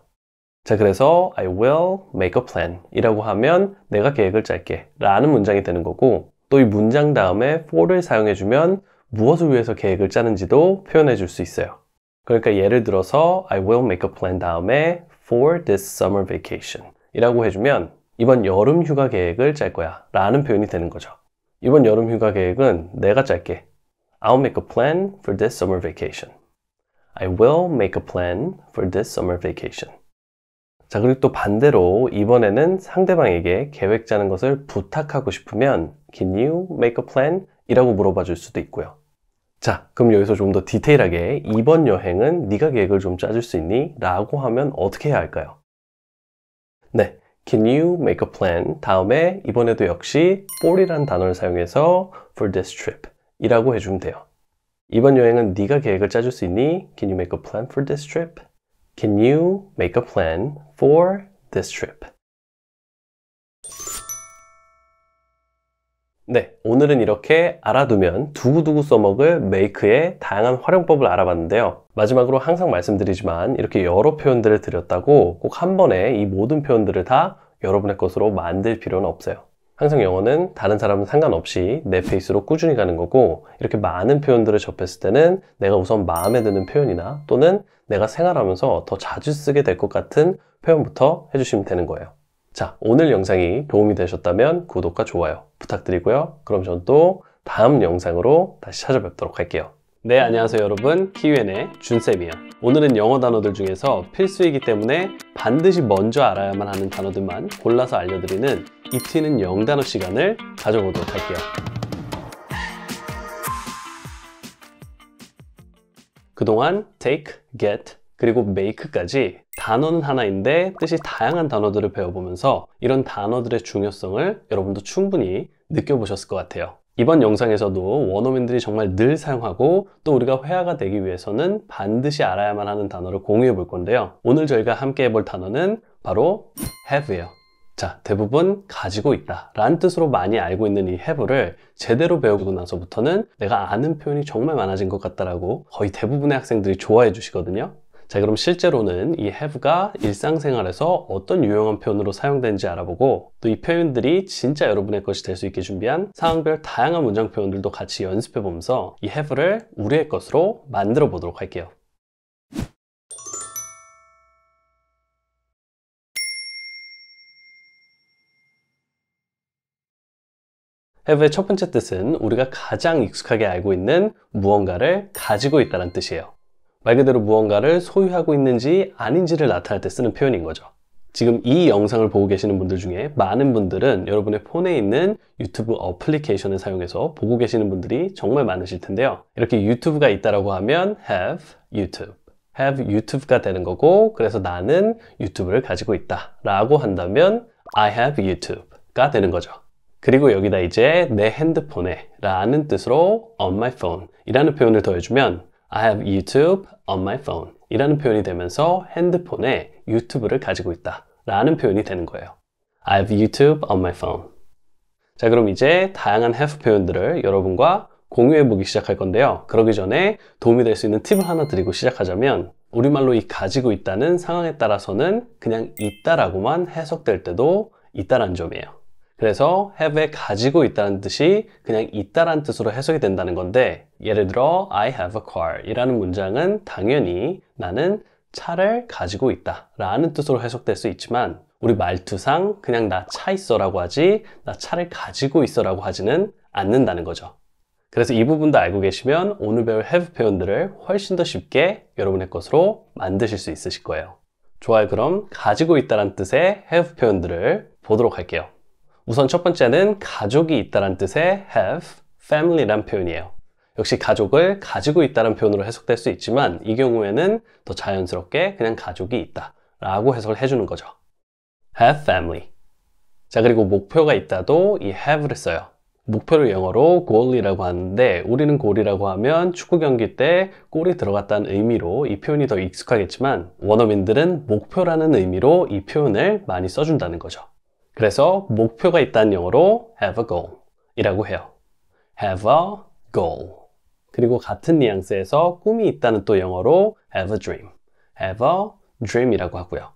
자 그래서 I will make a plan 이라고 하면 내가 계획을 짤게 라는 문장이 되는 거고 또 이 문장 다음에 for를 사용해 주면 무엇을 위해서 계획을 짜는지도 표현해 줄 수 있어요. 그러니까 예를 들어서 I will make a plan 다음에 for this summer vacation 이라고 해주면 이번 여름 휴가 계획을 짤 거야 라는 표현이 되는 거죠. 이번 여름 휴가 계획은 내가 짤게. I'll make a plan for this summer vacation. I will make a plan for this summer vacation. 자, 그리고 또 반대로 이번에는 상대방에게 계획 짜는 것을 부탁하고 싶으면 Can you make a plan? 이라고 물어봐 줄 수도 있고요. 자, 그럼 여기서 좀 더 디테일하게 이번 여행은 네가 계획을 좀 짜줄 수 있니? 라고 하면 어떻게 해야 할까요? 네, Can you make a plan? 다음에 이번에도 역시 for이라는 단어를 사용해서 for this trip 이라고 해주면 돼요. 이번 여행은 네가 계획을 짜줄 수 있니? Can you make a plan for this trip? Can you make a plan for this trip? 네, 오늘은 이렇게 알아두면 두구두구 써먹을 메이크의 다양한 활용법을 알아봤는데요. 마지막으로 항상 말씀드리지만 이렇게 여러 표현들을 드렸다고 꼭 한 번에 이 모든 표현들을 다 여러분의 것으로 만들 필요는 없어요. 항상 영어는 다른 사람은 상관없이 내 페이스로 꾸준히 가는 거고 이렇게 많은 표현들을 접했을 때는 내가 우선 마음에 드는 표현이나 또는 내가 생활하면서 더 자주 쓰게 될 것 같은 표현부터 해주시면 되는 거예요. 자, 오늘 영상이 도움이 되셨다면 구독과 좋아요 부탁드리고요. 그럼 전 또 다음 영상으로 다시 찾아뵙도록 할게요. 네, 안녕하세요 여러분. 키위엔의 준쌤이에요. 오늘은 영어 단어들 중에서 필수이기 때문에 반드시 먼저 알아야만 하는 단어들만 골라서 알려드리는 익히는 영단어 시간을 가져보도록 할게요. 그동안 take, get, 그리고 make까지 단어는 하나인데 뜻이 다양한 단어들을 배워보면서 이런 단어들의 중요성을 여러분도 충분히 느껴보셨을 것 같아요. 이번 영상에서도 원어민들이 정말 늘 사용하고 또 우리가 회화가 되기 위해서는 반드시 알아야만 하는 단어를 공유해 볼 건데요. 오늘 저희가 함께 해볼 단어는 바로 have예요. 자, 대부분 가지고 있다 라는 뜻으로 많이 알고 있는 이 have를 제대로 배우고 나서부터는 내가 아는 표현이 정말 많아진 것 같다라고 거의 대부분의 학생들이 좋아해 주시거든요. 자 그럼 실제로는 이 have가 일상생활에서 어떤 유용한 표현으로 사용되는지 알아보고 또 이 표현들이 진짜 여러분의 것이 될 수 있게 준비한 상황별 다양한 문장 표현들도 같이 연습해 보면서 이 have를 우리의 것으로 만들어 보도록 할게요 have의 첫 번째 뜻은 우리가 가장 익숙하게 알고 있는 무언가를 가지고 있다는 뜻이에요 말 그대로 무언가를 소유하고 있는지 아닌지를 나타낼 때 쓰는 표현인 거죠. 지금 이 영상을 보고 계시는 분들 중에 많은 분들은 여러분의 폰에 있는 유튜브 어플리케이션을 사용해서 보고 계시는 분들이 정말 많으실 텐데요. 이렇게 유튜브가 있다라고 하면 have YouTube, have YouTube가 되는 거고 그래서 나는 유튜브를 가지고 있다 라고 한다면 I have YouTube가 되는 거죠. 그리고 여기다 이제 내 핸드폰에 라는 뜻으로 on my phone 이라는 표현을 더해주면 I have YouTube on my phone 이라는 표현이 되면서 핸드폰에 유튜브를 가지고 있다 라는 표현이 되는 거예요. I have YouTube on my phone. 자 그럼 이제 다양한 have 표현들을 여러분과 공유해 보기 시작할 건데요. 그러기 전에 도움이 될 수 있는 팁을 하나 드리고 시작하자면 우리말로 이 가지고 있다는 상황에 따라서는 그냥 있다라고만 해석될 때도 있다라는 점이에요. 그래서 have에 가지고 있다는 뜻이 그냥 있다란 뜻으로 해석이 된다는 건데 예를 들어 I have a car 이라는 문장은 당연히 나는 차를 가지고 있다 라는 뜻으로 해석될 수 있지만 우리 말투상 그냥 나 차 있어 라고 하지 나 차를 가지고 있어 라고 하지는 않는다는 거죠 그래서 이 부분도 알고 계시면 오늘 배울 have 표현들을 훨씬 더 쉽게 여러분의 것으로 만드실 수 있으실 거예요 좋아요 그럼 가지고 있다 라는 뜻의 have 표현들을 보도록 할게요 우선 첫 번째는 가족이 있다란 뜻의 have, family란 표현이에요. 역시 가족을 가지고 있다는 표현으로 해석될 수 있지만 이 경우에는 더 자연스럽게 그냥 가족이 있다 라고 해석을 해주는 거죠. have family 자 그리고 목표가 있다도 이 have를 써요. 목표를 영어로 goal이라고 하는데 우리는 골이라고 하면 축구 경기 때 골이 들어갔다는 의미로 이 표현이 더 익숙하겠지만 원어민들은 목표라는 의미로 이 표현을 많이 써준다는 거죠. 그래서 목표가 있다는 영어로 have a goal 이라고 해요. have a goal 그리고 같은 뉘앙스에서 꿈이 있다는 또 영어로 have a dream have a dream 이라고 하고요.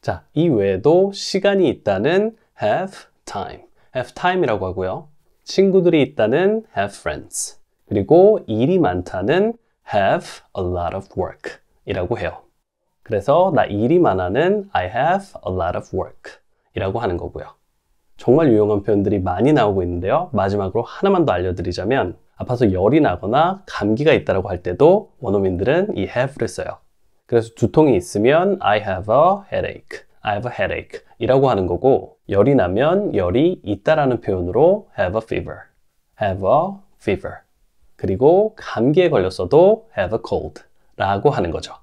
자, 이 외에도 시간이 있다는 have time have time 이라고 하고요. 친구들이 있다는 have friends 그리고 일이 많다는 have a lot of work 이라고 해요. 그래서 나 일이 많아는 I have a lot of work 이라고 하는 거고요. 정말 유용한 표현들이 많이 나오고 있는데요. 마지막으로 하나만 더 알려드리자면 아파서 열이 나거나 감기가 있다고 할 때도 원어민들은 이 have를 써요. 그래서 두통이 있으면 I have a headache, I have a headache 이라고 하는 거고 열이 나면 열이 있다라는 표현으로 have a fever, have a fever 그리고 감기에 걸렸어도 have a cold 라고 하는 거죠.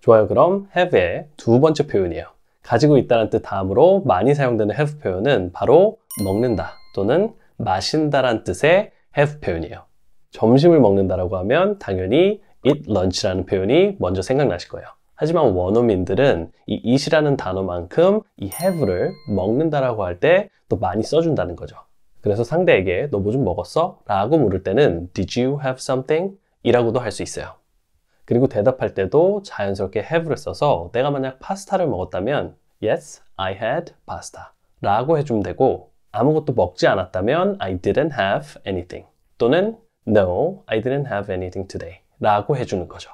좋아요. 그럼 have의 두 번째 표현이에요. 가지고 있다는 뜻 다음으로 많이 사용되는 have 표현은 바로 먹는다 또는 마신다란 뜻의 have 표현이에요. 점심을 먹는다라고 하면 당연히 eat lunch라는 표현이 먼저 생각나실 거예요. 하지만 원어민들은 이 eat이라는 단어만큼 이 have를 먹는다라고 할 때 또 많이 써준다는 거죠. 그래서 상대에게 너 뭐 좀 먹었어? 라고 물을 때는 did you have something? 이라고도 할 수 있어요. 그리고 대답할 때도 자연스럽게 have를 써서 내가 만약 파스타를 먹었다면 Yes, I had pasta 라고 해주면 되고 아무것도 먹지 않았다면 I didn't have anything 또는 No, I didn't have anything today 라고 해주는 거죠.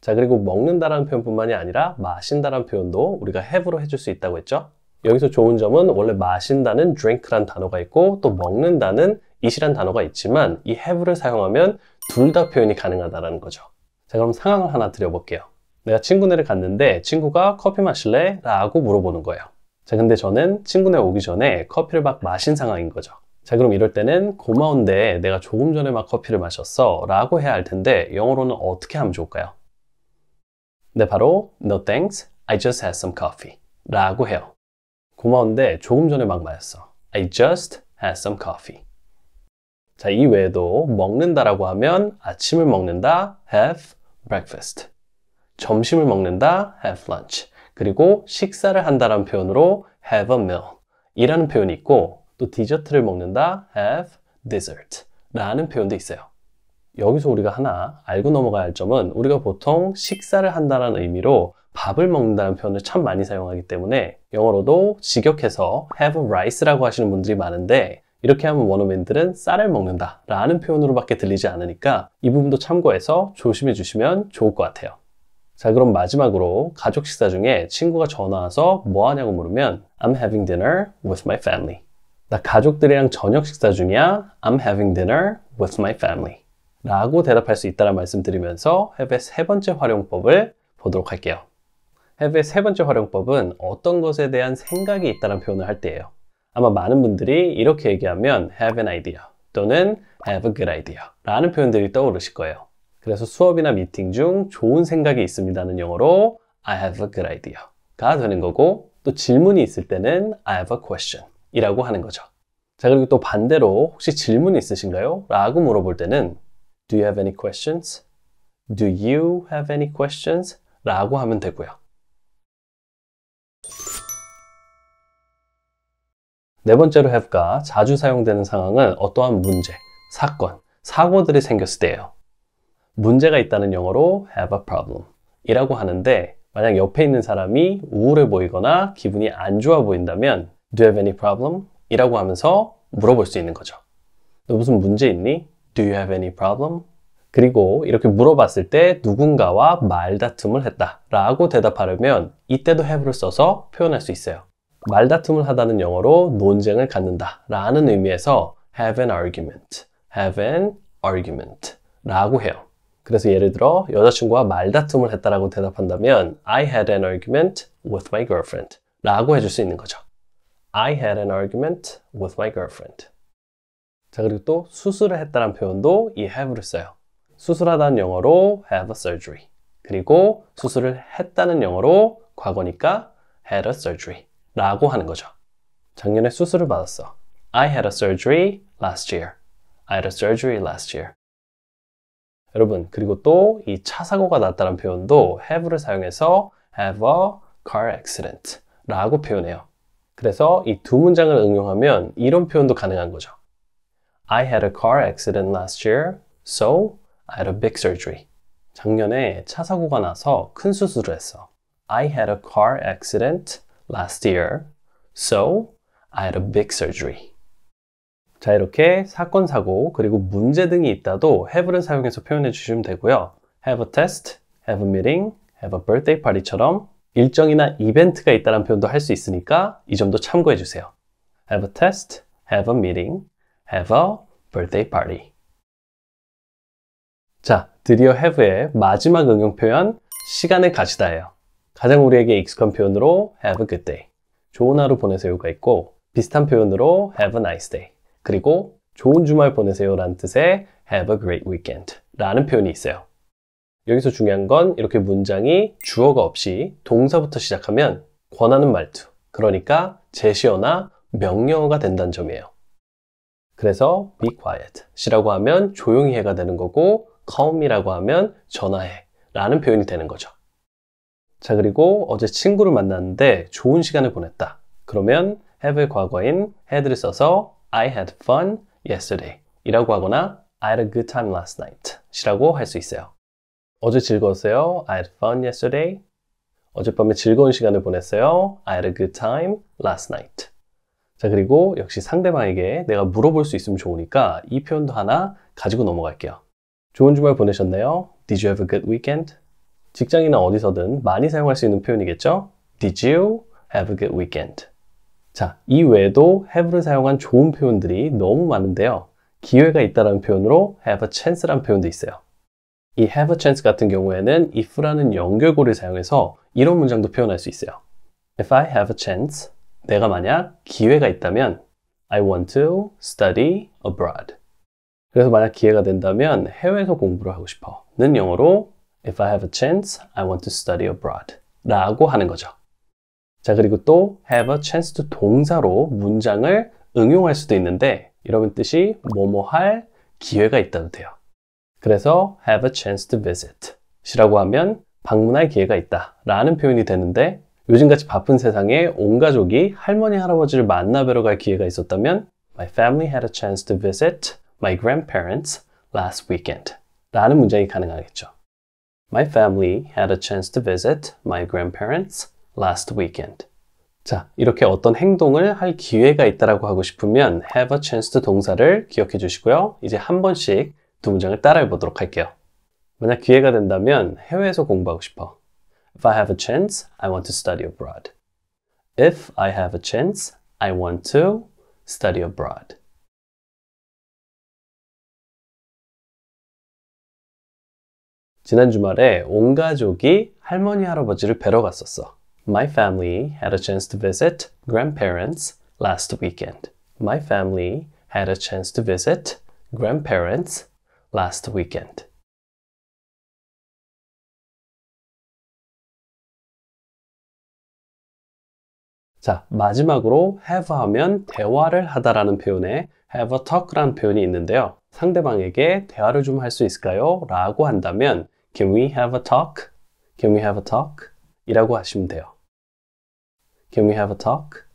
자 그리고 먹는다라는 표현뿐만이 아니라 마신다라는 표현도 우리가 have로 해줄 수 있다고 했죠. 여기서 좋은 점은 원래 마신다는 drink란 단어가 있고 또 먹는다는 it이란 단어가 있지만 이 have를 사용하면 둘 다 표현이 가능하다는 거죠. 자 그럼 상황을 하나 드려볼게요 내가 친구네를 갔는데 친구가 커피 마실래? 라고 물어보는 거예요 자 근데 저는 친구네 오기 전에 커피를 막 마신 상황인 거죠 자 그럼 이럴 때는 고마운데 내가 조금 전에 막 커피를 마셨어 라고 해야 할 텐데 영어로는 어떻게 하면 좋을까요? 네 바로 No thanks, I just had some coffee 라고 해요 고마운데 조금 전에 막 마셨어 I just had some coffee 자, 이 외에도 먹는다라고 하면 아침을 먹는다, have breakfast. 점심을 먹는다, have lunch. 그리고 식사를 한다라는 표현으로 have a meal 이라는 표현이 있고 또 디저트를 먹는다, have dessert 라는 표현도 있어요. 여기서 우리가 하나 알고 넘어가야 할 점은 우리가 보통 식사를 한다는 의미로 밥을 먹는다는 표현을 참 많이 사용하기 때문에 영어로도 직역해서 have a rice라고 하시는 분들이 많은데 이렇게 하면 원어민들은 쌀을 먹는다 라는 표현으로밖에 들리지 않으니까 이 부분도 참고해서 조심해 주시면 좋을 것 같아요. 자 그럼 마지막으로 가족 식사 중에 친구가 전화와서 뭐 하냐고 물으면 I'm having dinner with my family. 나 가족들이랑 저녁 식사 중이야. I'm having dinner with my family. 라고 대답할 수 있다는 말씀드리면서 have의 세 번째 활용법을 보도록 할게요. have의 세 번째 활용법은 어떤 것에 대한 생각이 있다는 표현을 할 때예요. 아마 많은 분들이 이렇게 얘기하면 have an idea 또는 have a good idea 라는 표현들이 떠오르실 거예요. 그래서 수업이나 미팅 중 좋은 생각이 있습니다는 영어로 I have a good idea 가 되는 거고 또 질문이 있을 때는 I have a question 이라고 하는 거죠. 자 그리고 또 반대로 혹시 질문이 있으신가요? 라고 물어볼 때는 Do you have any questions? Do you have any questions? 라고 하면 되고요. 네 번째로 have가 자주 사용되는 상황은 어떠한 문제, 사건, 사고들이 생겼을 때예요. 문제가 있다는 영어로 have a problem 이라고 하는데 만약 옆에 있는 사람이 우울해 보이거나 기분이 안 좋아 보인다면 Do you have any problem? 이라고 하면서 물어볼 수 있는 거죠. 너 무슨 문제 있니? Do you have any problem? 그리고 이렇게 물어봤을 때 누군가와 말다툼을 했다 라고 대답하려면 이때도 have를 써서 표현할 수 있어요. 말다툼을 하다는 영어로 논쟁을 갖는다 라는 의미에서 have an argument, have an argument 라고 해요. 그래서 예를 들어 여자친구와 말다툼을 했다라고 대답한다면 I had an argument with my girlfriend 라고 해줄 수 있는 거죠. I had an argument with my girlfriend. 자 그리고 또 수술을 했다는 표현도 이 have를 써요. 수술하다는 영어로 have a surgery 그리고 수술을 했다는 영어로 과거니까 had a surgery 라고 하는 거죠. 작년에 수술을 받았어. I had a surgery last year. I had a surgery last year. 여러분, 그리고 또 이 차 사고가 났다는 표현도 have를 사용해서 have a car accident 라고 표현해요. 그래서 이 두 문장을 응용하면 이런 표현도 가능한 거죠. I had a car accident last year, so I had a big surgery. 작년에 차 사고가 나서 큰 수술을 했어. I had a car accident last year. So I had a big surgery. 자, 이렇게 사건, 사고, 그리고 문제 등이 있다도 have를 사용해서 표현해 주시면 되고요. have a test, have a meeting, have a birthday party처럼 일정이나 이벤트가 있다는 표현도 할 수 있으니까 이 점도 참고해 주세요. have a test, have a meeting, have a birthday party. 자, 드디어 have의 마지막 응용 표현 시간을 가지다예요. 가장 우리에게 익숙한 표현으로 have a good day. 좋은 하루 보내세요가 있고 비슷한 표현으로 have a nice day. 그리고 좋은 주말 보내세요 라는 뜻의 have a great weekend 라는 표현이 있어요. 여기서 중요한 건 이렇게 문장이 주어가 없이 동사부터 시작하면 권하는 말투, 그러니까 제시어나 명령어가 된다는 점이에요. 그래서 be quiet 이라고 하면 조용히 해가 되는 거고 calm이라고 하면 전화해 라는 표현이 되는 거죠. 자, 그리고 어제 친구를 만났는데 좋은 시간을 보냈다. 그러면 have의 과거인 had를 써서 I had fun yesterday 이라고 하거나 I had a good time last night 이라고 할 수 있어요. 어제 즐거웠어요. I had fun yesterday. 어젯밤에 즐거운 시간을 보냈어요. I had a good time last night. 자, 그리고 역시 상대방에게 내가 물어볼 수 있으면 좋으니까 이 표현도 하나 가지고 넘어갈게요. 좋은 주말 보내셨나요? Did you have a good weekend? 직장이나 어디서든 많이 사용할 수 있는 표현이겠죠? Did you have a good weekend? 자, 이 외에도 have를 사용한 좋은 표현들이 너무 많은데요. 기회가 있다라는 표현으로 have a chance라는 표현도 있어요. 이 have a chance 같은 경우에는 if라는 연결고를 사용해서 이런 문장도 표현할 수 있어요. If I have a chance, 내가 만약 기회가 있다면 I want to study abroad. 그래서 만약 기회가 된다면 해외에서 공부를 하고 싶어 는 영어로 If I have a chance, I want to study abroad. 라고 하는 거죠. 자, 그리고 또 have a chance to 동사로 문장을 응용할 수도 있는데 이런 뜻이 뭐뭐 할 기회가 있다도 돼요. 그래서 have a chance to visit 시라고 하면 방문할 기회가 있다 라는 표현이 되는데 요즘같이 바쁜 세상에 온 가족이 할머니 할아버지를 만나 뵈러 갈 기회가 있었다면 My family had a chance to visit my grandparents last weekend 라는 문장이 가능하겠죠. My family had a chance to visit my grandparents last weekend. 자, 이렇게 어떤 행동을 할 기회가 있다라고 하고 싶으면 have a chance to 동사를 기억해 주시고요. 이제 한 번씩 두 문장을 따라해 보도록 할게요. 만약 기회가 된다면 해외에서 공부하고 싶어. If I have a chance, I want to study abroad. If I have a chance, I want to study abroad. 지난 주말에 온 가족이 할머니 할아버지를 뵈러 갔었어. My family had a chance to visit grandparents last weekend. My family had a chance to visit grandparents last weekend. 자, 마지막으로 have 하면 대화를 하다라는 표현에 have a talk라는 표현이 있는데요. 상대방에게 대화를 좀 할 수 있을까요? 라고 한다면 Can we have a talk? Can we have a talk? 이라고 하시면 돼요. Can we have a talk?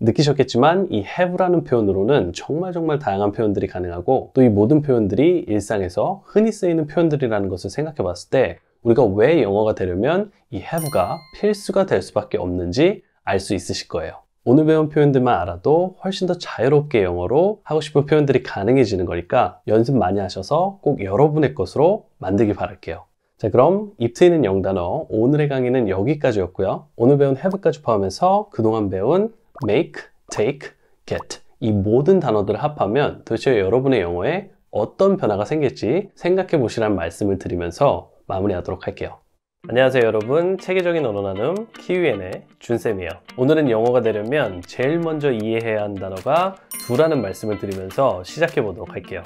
느끼셨겠지만 이 have라는 표현으로는 정말 정말 다양한 표현들이 가능하고 또 이 모든 표현들이 일상에서 흔히 쓰이는 표현들이라는 것을 생각해 봤을 때 우리가 왜 영어가 되려면 이 have가 필수가 될 수밖에 없는지 알 수 있으실 거예요. 오늘 배운 표현들만 알아도 훨씬 더 자유롭게 영어로 하고 싶은 표현들이 가능해지는 거니까 연습 많이 하셔서 꼭 여러분의 것으로 만들기 바랄게요. 자 그럼 입트이는 영단어 오늘의 강의는 여기까지였고요. 오늘 배운 have까지 포함해서 그동안 배운 make, take, get 이 모든 단어들을 합하면 도대체 여러분의 영어에 어떤 변화가 생길지 생각해 보시라는 말씀을 드리면서 마무리하도록 할게요. 안녕하세요 여러분 체계적인 언어 나눔 키위엔의 준쌤이에요 오늘은 영어가 되려면 제일 먼저 이해해야 한 단어가 두라는 말씀을 드리면서 시작해 보도록 할게요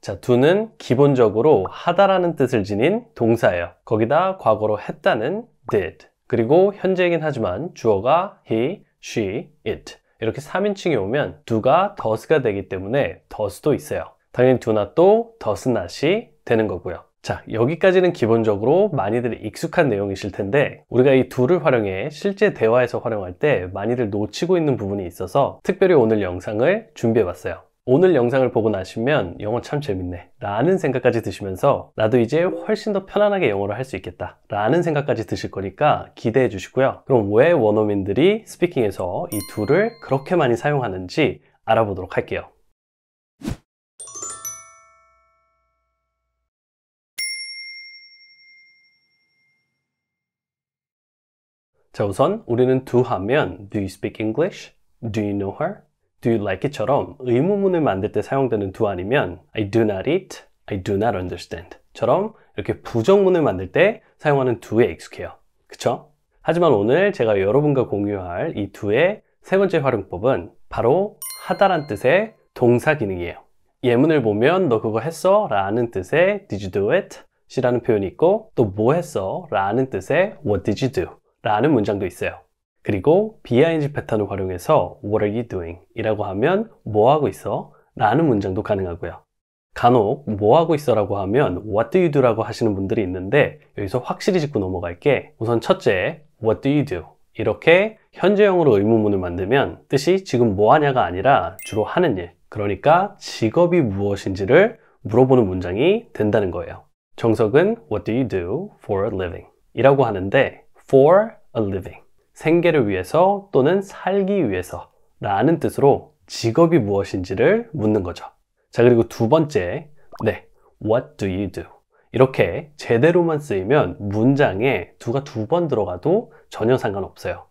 자, 두는 기본적으로 하다라는 뜻을 지닌 동사예요. 거기다 과거로 했다는 did, 그리고 현재이긴 하지만 주어가 he, she, it 이렇게 3인칭이 오면 두가 does가 되기 때문에 does도 있어요. 당연히 do not도 does not이 되는 거고요. 자, 여기까지는 기본적으로 많이들 익숙한 내용이실 텐데 우리가 이 둘을 활용해 실제 대화에서 활용할 때 많이들 놓치고 있는 부분이 있어서 특별히 오늘 영상을 준비해봤어요. 오늘 영상을 보고 나시면 영어 참 재밌네 라는 생각까지 드시면서 나도 이제 훨씬 더 편안하게 영어를 할 수 있겠다 라는 생각까지 드실 거니까 기대해 주시고요. 그럼 왜 원어민들이 스피킹에서 이 둘을 그렇게 많이 사용하는지 알아보도록 할게요. 자, 우선 우리는 두 하면 do you speak English? do you know her? do you like it?처럼 의문문을 만들 때 사용되는 두 아니면 I do not eat, I do not understand 처럼 이렇게 부정문을 만들 때 사용하는 두에 익숙해요. 그쵸? 하지만 오늘 제가 여러분과 공유할 이두의세 번째 활용법은 바로 하다란 뜻의 동사 기능이에요. 예문을 보면 너 그거 했어? 라는 뜻의 did you do it? 이라는 표현이 있고 또 뭐 했어? 라는 뜻의 what did you do? 라는 문장도 있어요. 그리고 being 패턴을 활용해서 what are you doing? 이라고 하면 뭐 하고 있어? 라는 문장도 가능하고요. 간혹 뭐 하고 있어? 라고 하면 what do you do? 라고 하시는 분들이 있는데 여기서 확실히 짚고 넘어갈게 우선 첫째 what do you do? 이렇게 현재형으로 의문문을 만들면 뜻이 지금 뭐 하냐가 아니라 주로 하는 일 그러니까 직업이 무엇인지를 물어보는 문장이 된다는 거예요. 정석은 what do you do for a living? 이라고 하는데 for a living. 생계를 위해서 또는 살기 위해서 라는 뜻으로 직업이 무엇인지를 묻는 거죠. 자, 그리고 두 번째, 네, what do you do? 이렇게 제대로만 쓰이면 문장에 두가 두 번 들어가도 전혀 상관없어요.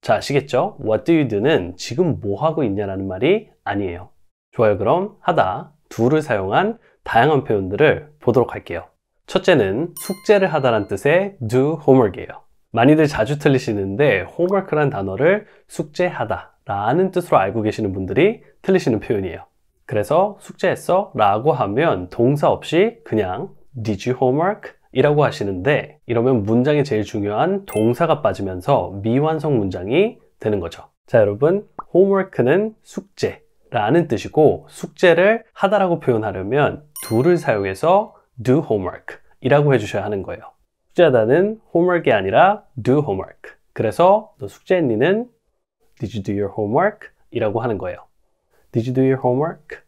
자, 아시겠죠? What do you do는 지금 뭐 하고 있냐라는 말이 아니에요. 좋아요, 그럼 하다, 둘을 사용한 다양한 표현들을 보도록 할게요. 첫째는 숙제를 하다란 뜻의 do homework이에요. 많이들 자주 틀리시는데 homework란 단어를 숙제하다 라는 뜻으로 알고 계시는 분들이 틀리시는 표현이에요. 그래서 숙제했어 라고 하면 동사 없이 그냥 did you homework? 이라고 하시는데 이러면 문장에 제일 중요한 동사가 빠지면서 미완성 문장이 되는 거죠. 자 여러분 homework는 숙제 라는 뜻이고 숙제를 하다라고 표현하려면 do를 사용해서 do homework 이라고 해주셔야 하는 거예요. 숙제하다는 homework이 아니라 do homework. 그래서 너 숙제했니는 did you do your homework? 이라고 하는 거예요. did you do your homework?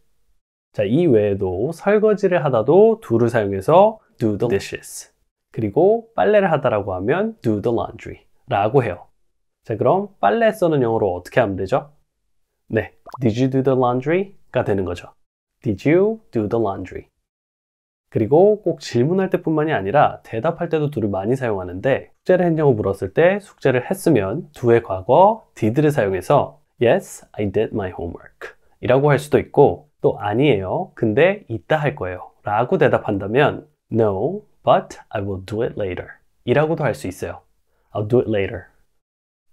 자, 이 외에도 설거지를 하다도 do를 사용해서 do the dishes. 그리고 빨래를 하다라고 하면 do the laundry 라고 해요. 자, 그럼 빨래 써는 영어로 어떻게 하면 되죠? 네, did you do the laundry? 가 되는 거죠. did you do the laundry? 그리고 꼭 질문할 때뿐만이 아니라 대답할 때도 둘을 많이 사용하는데 숙제를 했냐고 물었을 때 숙제를 했으면 두 o 의 과거 did를 사용해서 Yes, I did my homework 이라고 할 수도 있고 또 아니에요, 근데 이따 할 거예요 라고 대답한다면 No, but I will do it later 이라고도 할 수 있어요 I'll do it later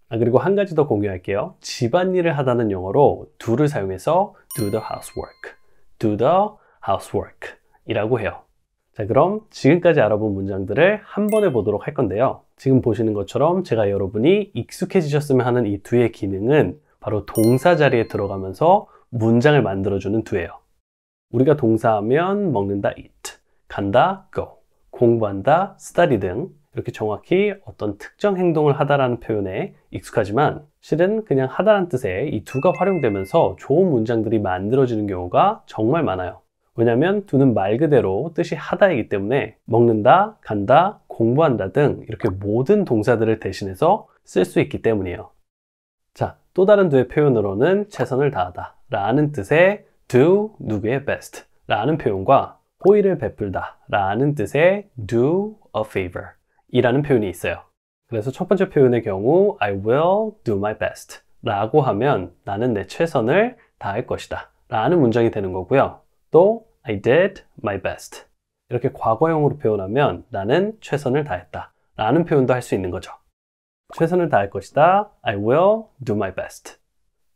아, 그리고 한 가지 더 공유할게요 집안일을 하다는 용어로 do를 사용해서 do the housework do the housework 이라고 해요 자 그럼 지금까지 알아본 문장들을 한 번에 보도록 할 건데요 지금 보시는 것처럼 제가 여러분이 익숙해지셨으면 하는 이 두의 기능은 바로 동사 자리에 들어가면서 문장을 만들어주는 두예요 우리가 동사하면 먹는다 eat, 간다 go, 공부한다 study 등 이렇게 정확히 어떤 특정 행동을 하다라는 표현에 익숙하지만 실은 그냥 하다는 뜻의 이 두가 활용되면서 좋은 문장들이 만들어지는 경우가 정말 많아요 왜냐하면 두는 말 그대로 뜻이 하다이기 때문에 먹는다, 간다, 공부한다 등 이렇게 모든 동사들을 대신해서 쓸 수 있기 때문이에요. 자, 또 다른 두의 표현으로는 최선을 다하다 라는 뜻의 do 누구의 best 라는 표현과 호의를 베풀다 라는 뜻의 do a favor 이라는 표현이 있어요. 그래서 첫 번째 표현의 경우 I will do my best 라고 하면 나는 내 최선을 다할 것이다 라는 문장이 되는 거고요. 또 I did my best. 이렇게 과거형으로 표현하면 나는 최선을 다했다 라는 표현도 할 수 있는 거죠. 최선을 다할 것이다. I will do my best.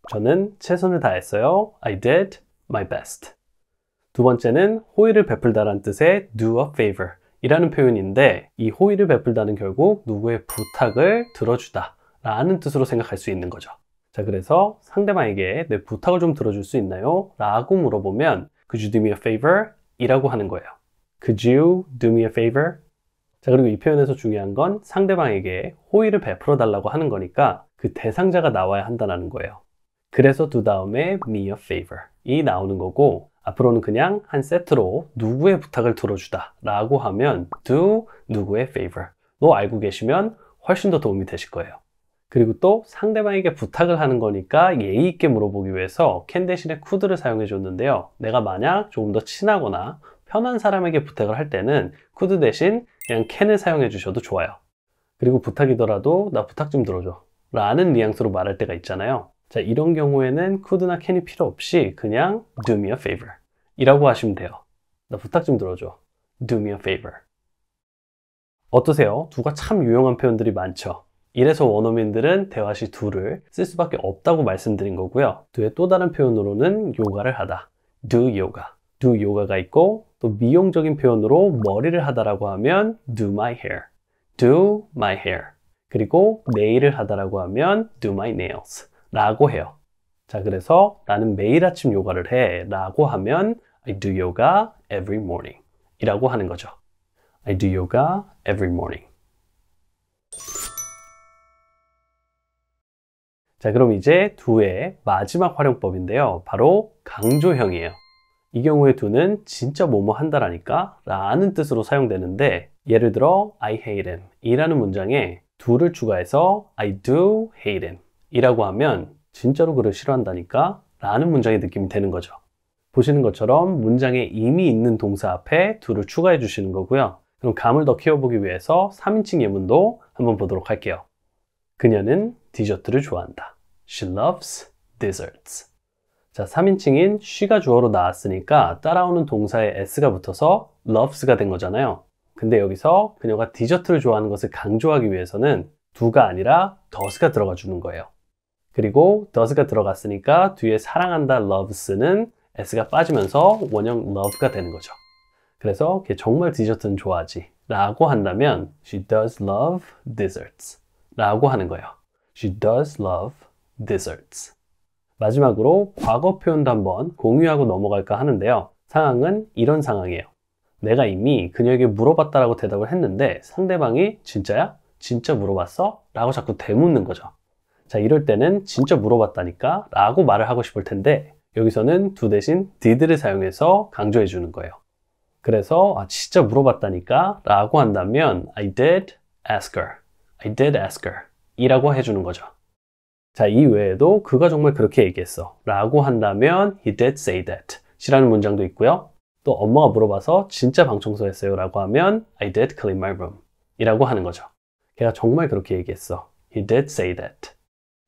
저는 최선을 다했어요. I did my best. 두 번째는 호의를 베풀다라는 뜻의 do a favor 이라는 표현인데 이 호의를 베풀다는 결국 누구의 부탁을 들어주다 라는 뜻으로 생각할 수 있는 거죠. 자 그래서 상대방에게 내 부탁을 좀 들어줄 수 있나요? 라고 물어보면 Could you do me a favor? 이라고 하는 거예요. Could you do me a favor? 자, 그리고 이 표현에서 중요한 건 상대방에게 호의를 베풀어 달라고 하는 거니까 그 대상자가 나와야 한다는 거예요. 그래서 두 다음에 me a favor 이 나오는 거고 앞으로는 그냥 한 세트로 누구의 부탁을 들어주다 라고 하면 do 누구의 favor 로 알고 계시면 훨씬 더 도움이 되실 거예요. 그리고 또 상대방에게 부탁을 하는 거니까 예의 있게 물어보기 위해서 캔 대신에 쿠드를 사용해 줬는데요. 내가 만약 조금 더 친하거나 편한 사람에게 부탁을 할 때는 쿠드 대신 그냥 캔을 사용해 주셔도 좋아요. 그리고 부탁이더라도 나 부탁 좀 들어줘 라는 뉘앙스로 말할 때가 있잖아요. 자 이런 경우에는 쿠드나 캔이 필요 없이 그냥 do me a favor 이라고 하시면 돼요. 나 부탁 좀 들어줘. do me a favor 어떠세요? 두가 참 유용한 표현들이 많죠. 이래서 원어민들은 대화시 do를 쓸 수밖에 없다고 말씀드린 거고요. do의 또 다른 표현으로는 요가를 하다, do yoga, do yoga가 있고 또 미용적인 표현으로 머리를 하다라고 하면 do my hair, do my hair 그리고 네일을 하다라고 하면 do my nails 라고 해요. 자 그래서 나는 매일 아침 요가를 해 라고 하면 I do yoga every morning 이라고 하는 거죠. I do yoga every morning. 자, 그럼 이제 두의 마지막 활용법인데요. 바로 강조형이에요. 이 경우에 두는 진짜 뭐뭐 한다라니까 라는 뜻으로 사용되는데 예를 들어 I hate him 이라는 문장에 do를 추가해서 I do hate him 이라고 하면 진짜로 그를 싫어한다니까 라는 문장의 느낌이 되는 거죠. 보시는 것처럼 문장에 이미 있는 동사 앞에 do를 추가해 주시는 거고요. 그럼 감을 더 키워보기 위해서 3인칭 예문도 한번 보도록 할게요. 그녀는 디저트를 좋아한다. She loves desserts. 자, 3인칭인 she가 주어로 나왔으니까 따라오는 동사에 s가 붙어서 loves가 된 거잖아요. 근데 여기서 그녀가 디저트를 좋아하는 것을 강조하기 위해서는 do가 아니라 does가 들어가 주는 거예요. 그리고 does가 들어갔으니까 뒤에 사랑한다 loves는 s가 빠지면서 원형 love가 되는 거죠. 그래서 걔 정말 디저트는 좋아하지 라고 한다면 she does love desserts 라고 하는 거예요. she does love desserts. 마지막으로 과거 표현도 한번 공유하고 넘어갈까 하는데요. 상황은 이런 상황이에요. 내가 이미 그녀에게 물어봤다라고 대답을 했는데 상대방이 진짜야? 진짜 물어봤어? 라고 자꾸 대묻는 거죠. 자, 이럴 때는 진짜 물어봤다니까 라고 말을 하고 싶을 텐데 여기서는 두 대신 did를 사용해서 강조해 주는 거예요. 그래서 아, 진짜 물어봤다니까 라고 한다면 I did ask her. I did ask her 이라고 해주는 거죠. 자, 이 외에도 그가 정말 그렇게 얘기했어. 라고 한다면 he did say that. 이라는 문장도 있고요. 또 엄마가 물어봐서 진짜 방 청소했어요 라고 하면 I did clean my room 이라고 하는 거죠. 걔가 정말 그렇게 얘기했어. He did say that.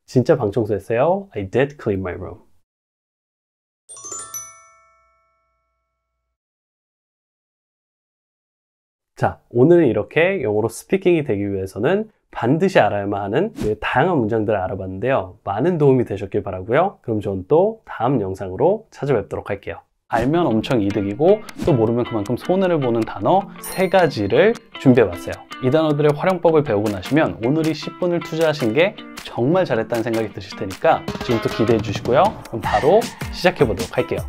진짜 방 청소했어요. I did clean my room. 자, 오늘은 이렇게 영어로 스피킹이 되기 위해서는 반드시 알아야만 하는 네, 다양한 문장들을 알아봤는데요. 많은 도움이 되셨길 바라고요. 그럼 저는 또 다음 영상으로 찾아뵙도록 할게요. 알면 엄청 이득이고 또 모르면 그만큼 손해를 보는 단어 세 가지를 준비해봤어요. 이 단어들의 활용법을 배우고 나시면 오늘이 10분을 투자하신 게 정말 잘했다는 생각이 드실 테니까 지금부터 기대해 주시고요. 그럼 바로 시작해 보도록 할게요.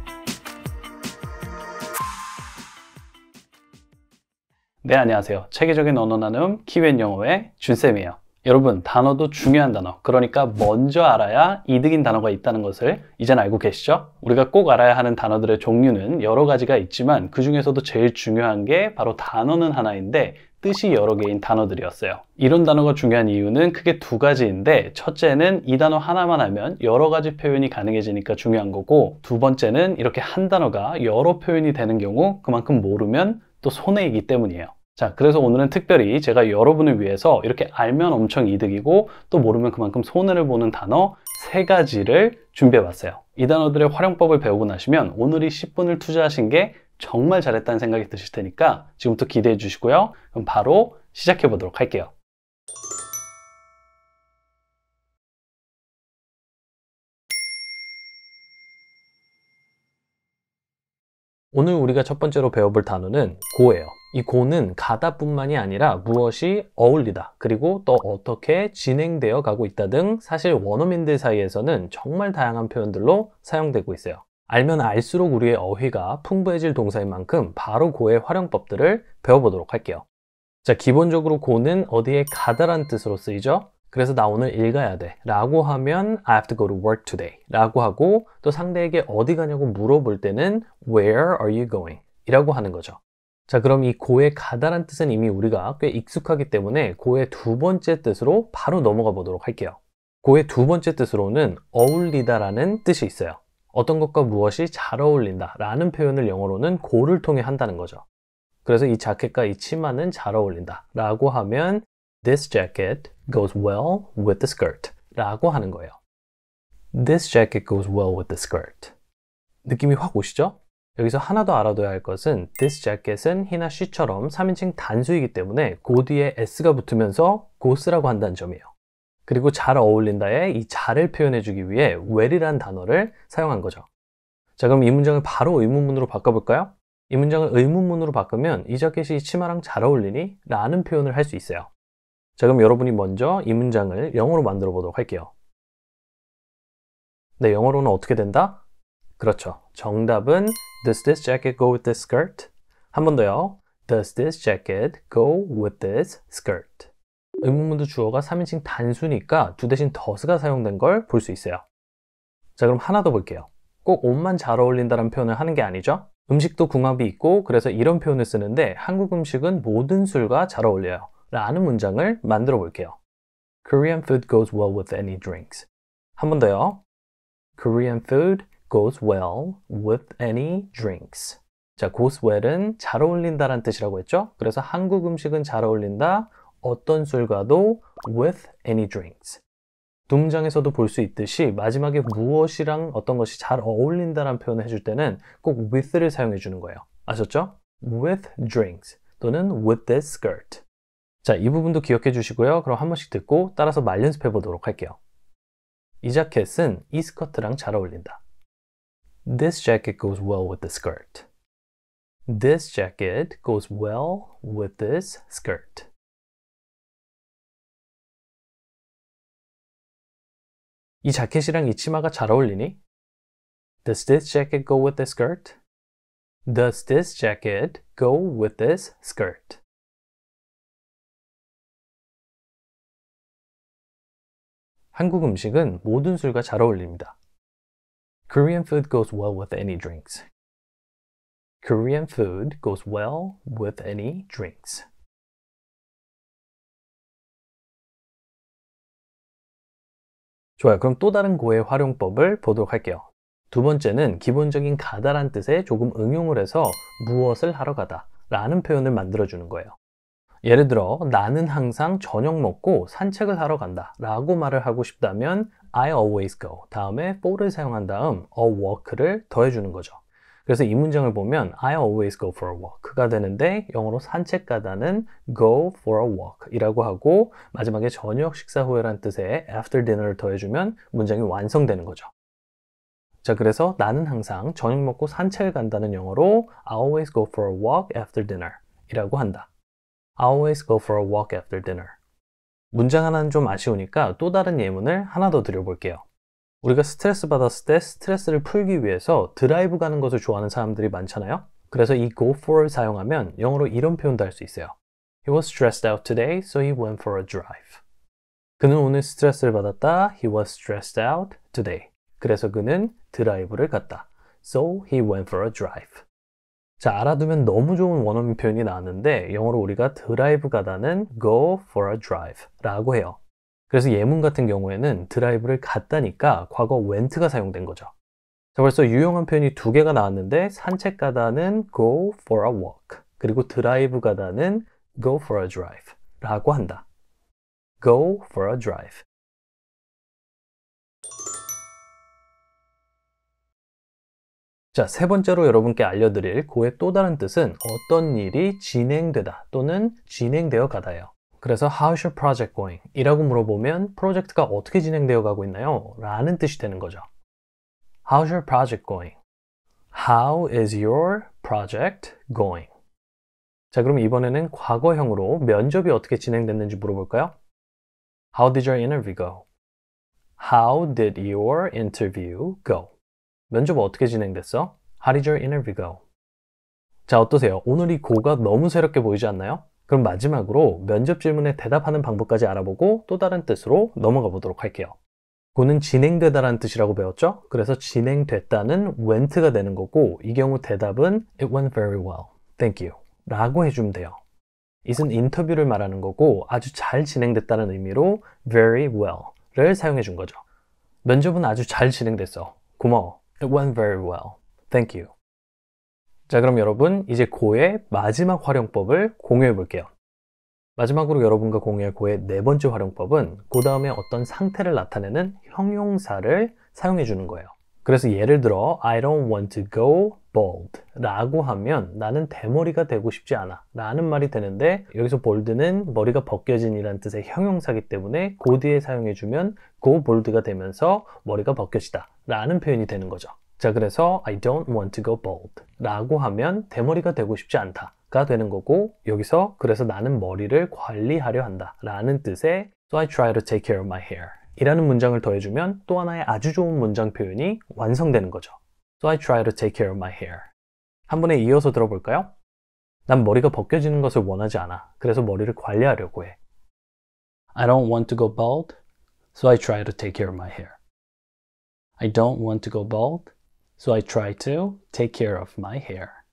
네, 안녕하세요. 체계적인 언어 나눔 키웬 영어의 준쌤이에요. 여러분, 단어도 중요한 단어. 그러니까 먼저 알아야 이득인 단어가 있다는 것을 이젠 알고 계시죠? 우리가 꼭 알아야 하는 단어들의 종류는 여러 가지가 있지만 그 중에서도 제일 중요한 게 바로 단어는 하나인데 뜻이 여러 개인 단어들이었어요. 이런 단어가 중요한 이유는 크게 두 가지인데 첫째는 이 단어 하나만 하면 여러 가지 표현이 가능해지니까 중요한 거고 두 번째는 이렇게 한 단어가 여러 표현이 되는 경우 그만큼 모르면 또 손해이기 때문이에요. 자, 그래서 오늘은 특별히 제가 여러분을 위해서 이렇게 알면 엄청 이득이고 또 모르면 그만큼 손해를 보는 단어 세 가지를 준비해 봤어요. 이 단어들의 활용법을 배우고 나시면 오늘이 10분을 투자하신 게 정말 잘했다는 생각이 드실 테니까 지금부터 기대해 주시고요. 그럼 바로 시작해 보도록 할게요. 오늘 우리가 첫 번째로 배워볼 단어는 고예요. 이 고는 가다뿐만이 아니라 무엇이 어울리다 그리고 또 어떻게 진행되어 가고 있다 등 사실 원어민들 사이에서는 정말 다양한 표현들로 사용되고 있어요. 알면 알수록 우리의 어휘가 풍부해질 동사인 만큼 바로 고의 활용법들을 배워보도록 할게요. 자, 기본적으로 고는 어디에 가다란 뜻으로 쓰이죠? 그래서 나 오늘 일 가야 돼 라고 하면 I have to go to work today 라고 하고 또 상대에게 어디 가냐고 물어볼 때는 Where are you going? 이라고 하는 거죠. 자 그럼 이 고의 가다란 뜻은 이미 우리가 꽤 익숙하기 때문에 고의 두 번째 뜻으로 바로 넘어가 보도록 할게요. 고의 두 번째 뜻으로는 어울리다 라는 뜻이 있어요. 어떤 것과 무엇이 잘 어울린다 라는 표현을 영어로는 고를 통해 한다는 거죠. 그래서 이 자켓과 이 치마는 잘 어울린다 라고 하면 This jacket goes well with the skirt 라고 하는 거예요. This jacket goes well with the skirt. 느낌이 확 오시죠? 여기서 하나 더 알아둬야 할 것은 this jacket은 he나 she처럼 3인칭 단수이기 때문에 고 뒤에 s가 붙으면서 goes라고 한다는 점이에요. 그리고 잘 어울린다에 이 잘을 표현해주기 위해 well이란 단어를 사용한 거죠. 자 그럼 이 문장을 바로 의문문으로 바꿔볼까요? 이 문장을 의문문으로 바꾸면 이 자켓이 치마랑 잘 어울리니? 라는 표현을 할 수 있어요. 자, 그럼 여러분이 먼저 이 문장을 영어로 만들어 보도록 할게요. 네, 영어로는 어떻게 된다? 그렇죠. 정답은 Does this jacket go with this skirt? 한 번 더요. Does this jacket go with this skirt? 의문문도 주어가 3인칭 단수니까 두 대신 does가 사용된 걸 볼 수 있어요. 자, 그럼 하나 더 볼게요. 꼭 옷만 잘 어울린다는 표현을 하는 게 아니죠? 음식도 궁합이 있고 그래서 이런 표현을 쓰는데 한국 음식은 모든 술과 잘 어울려요. 라는 문장을 만들어 볼게요. Korean food goes well with any drinks. 한 번 더요. Korean food goes well with any drinks. 자, goes well은 잘어울린다라는 뜻이라고 했죠? 그래서 한국 음식은 잘 어울린다. 어떤 술과도 with any drinks. 문장에서도 볼 수 있듯이 마지막에 무엇이랑 어떤 것이 잘어울린다라는 표현을 해줄 때는 꼭 with를 사용해 주는 거예요. 아셨죠? with drinks 또는 with this skirt 자, 이 부분도 기억해 주시고요. 그럼 한 번씩 듣고 따라서 말 연습해 보도록 할게요. 이 자켓은 이 스커트랑 잘 어울린다. This jacket goes well with the skirt. This jacket goes well with this skirt. 이 자켓이랑 이 치마가 잘 어울리니? Does this jacket go with this skirt? Does this jacket go with this skirt? 한국 음식은 모든 술과 잘 어울립니다. Korean food goes well with any drinks. Korean food goes well with any drinks. 좋아요. 그럼 또 다른 고의 활용법을 보도록 할게요. 두 번째는 기본적인 가다란 뜻에 조금 응용을 해서 무엇을 하러 가다 라는 표현을 만들어주는 거예요. 예를 들어 나는 항상 저녁 먹고 산책을 하러 간다 라고 말을 하고 싶다면 I always go 다음에 for를 사용한 다음 a walk를 더해주는 거죠. 그래서 이 문장을 보면 I always go for a walk가 되는데 영어로 산책 가다는 go for a walk 이라고 하고 마지막에 저녁 식사 후에란 뜻의 after dinner를 더해주면 문장이 완성되는 거죠. 자 그래서 나는 항상 저녁 먹고 산책을 간다는 영어로 I always go for a walk after dinner 이라고 한다. I always go for a walk after dinner. 문장 하나는 좀 아쉬우니까 또 다른 예문을 하나 더 드려볼게요. 우리가 스트레스 받았을 때 스트레스를 풀기 위해서 드라이브 가는 것을 좋아하는 사람들이 많잖아요. 그래서 이 go for를 사용하면 영어로 이런 표현도 할 수 있어요. He was stressed out today, so he went for a drive. 그는 오늘 스트레스를 받았다. He was stressed out today. 그래서 그는 드라이브를 갔다. So he went for a drive. 자, 알아두면 너무 좋은 원어민 표현이 나왔는데 영어로 우리가 드라이브 가다는 go for a drive 라고 해요. 그래서 예문 같은 경우에는 드라이브를 갔다니까 과거 went가 사용된 거죠. 자, 벌써 유용한 표현이 두 개가 나왔는데 산책 가다는 go for a walk 그리고 드라이브 가다는 go for a drive 라고 한다. go for a drive 자, 세 번째로 여러분께 알려드릴 고의 또 다른 뜻은 어떤 일이 진행되다 또는 진행되어 가다예요. 그래서 How's your project going? 이라고 물어보면 프로젝트가 어떻게 진행되어 가고 있나요? 라는 뜻이 되는 거죠. How's your project going? How is your project going? 자, 그럼 이번에는 과거형으로 면접이 어떻게 진행됐는지 물어볼까요? How did your interview go? How did your interview go? 면접 어떻게 진행됐어? How did your interview go? 자, 어떠세요? 오늘 이 고가 너무 새롭게 보이지 않나요? 그럼 마지막으로 면접 질문에 대답하는 방법까지 알아보고 또 다른 뜻으로 넘어가 보도록 할게요. 고는 진행되다라는 뜻이라고 배웠죠? 그래서 진행됐다는 went가 되는 거고 이 경우 대답은 It went very well. Thank you. 라고 해주면 돼요. 이은 인터뷰를 말하는 거고 아주 잘 진행됐다는 의미로 very well를 사용해 준 거죠. 면접은 아주 잘 진행됐어. 고마워. It went very well. Thank you. 자, 그럼 여러분 이제 고의 마지막 활용법을 공유해 볼게요. 마지막으로 여러분과 공유할 고의 네 번째 활용법은 그 다음에 어떤 상태를 나타내는 형용사를 사용해 주는 거예요. 그래서 예를 들어 I don't want to go bald 라고 하면 나는 대머리가 되고 싶지 않아 라는 말이 되는데 여기서 bold는 머리가 벗겨진 이란 뜻의 형용사기 때문에 고 o 뒤에 사용해주면 go bold가 되면서 머리가 벗겨지다 라는 표현이 되는 거죠 자 그래서 I don't want to go bald 라고 하면 대머리가 되고 싶지 않다 가 되는 거고 여기서 그래서 나는 머리를 관리하려 한다 라는 뜻의 So I try to take care of my hair 이라는 문장을 더해주면 또 하나의 아주 좋은 문장 표현이 완성되는 거죠. So I try to take care of my hair. 한 번에 이어서 들어볼까요? 난 머리가 벗겨지는 것을 원하지 않아. 그래서 머리를 관리하려고 해. I don't want to go bald, so I try to take care of my hair. I don't want to go bald, so I try to take care of my hair.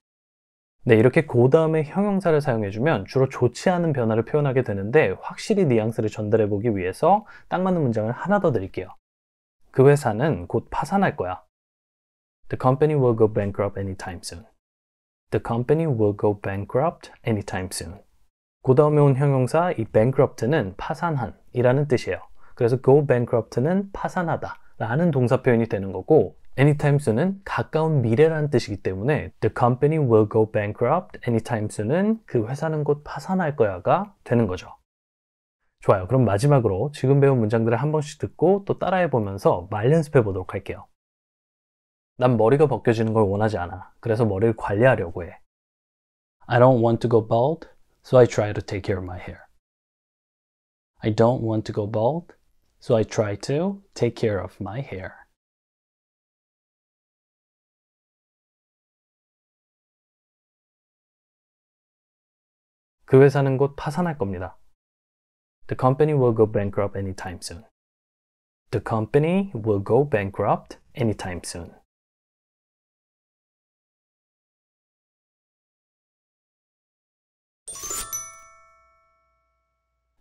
네, 이렇게 고다음에 형용사를 사용해주면 주로 좋지 않은 변화를 표현하게 되는데 확실히 뉘앙스를 전달해보기 위해서 딱 맞는 문장을 하나 더 드릴게요. 그 회사는 곧 파산할 거야. The company will go bankrupt anytime soon. The company will go bankrupt anytime soon. 고다음에 온 형용사 이 bankrupt는 파산한이라는 뜻이에요. 그래서 go bankrupt는 파산하다 라는 동사 표현이 되는 거고 anytime soon은 가까운 미래라는 뜻이기 때문에 the company will go bankrupt anytime soon은 그 회사는 곧 파산할 거야가 되는 거죠. 좋아요. 그럼 마지막으로 지금 배운 문장들을 한 번씩 듣고 또 따라해 보면서 말 연습해 보도록 할게요. 난 머리가 벗겨지는 걸 원하지 않아. 그래서 머리를 관리하려고 해. I don't want to go bald, so I try to take care of my hair. I don't want to go bald, so I try to take care of my hair. 그 회사는 곧 파산할 겁니다. The company will go bankrupt anytime soon. The company will go bankrupt anytime soon.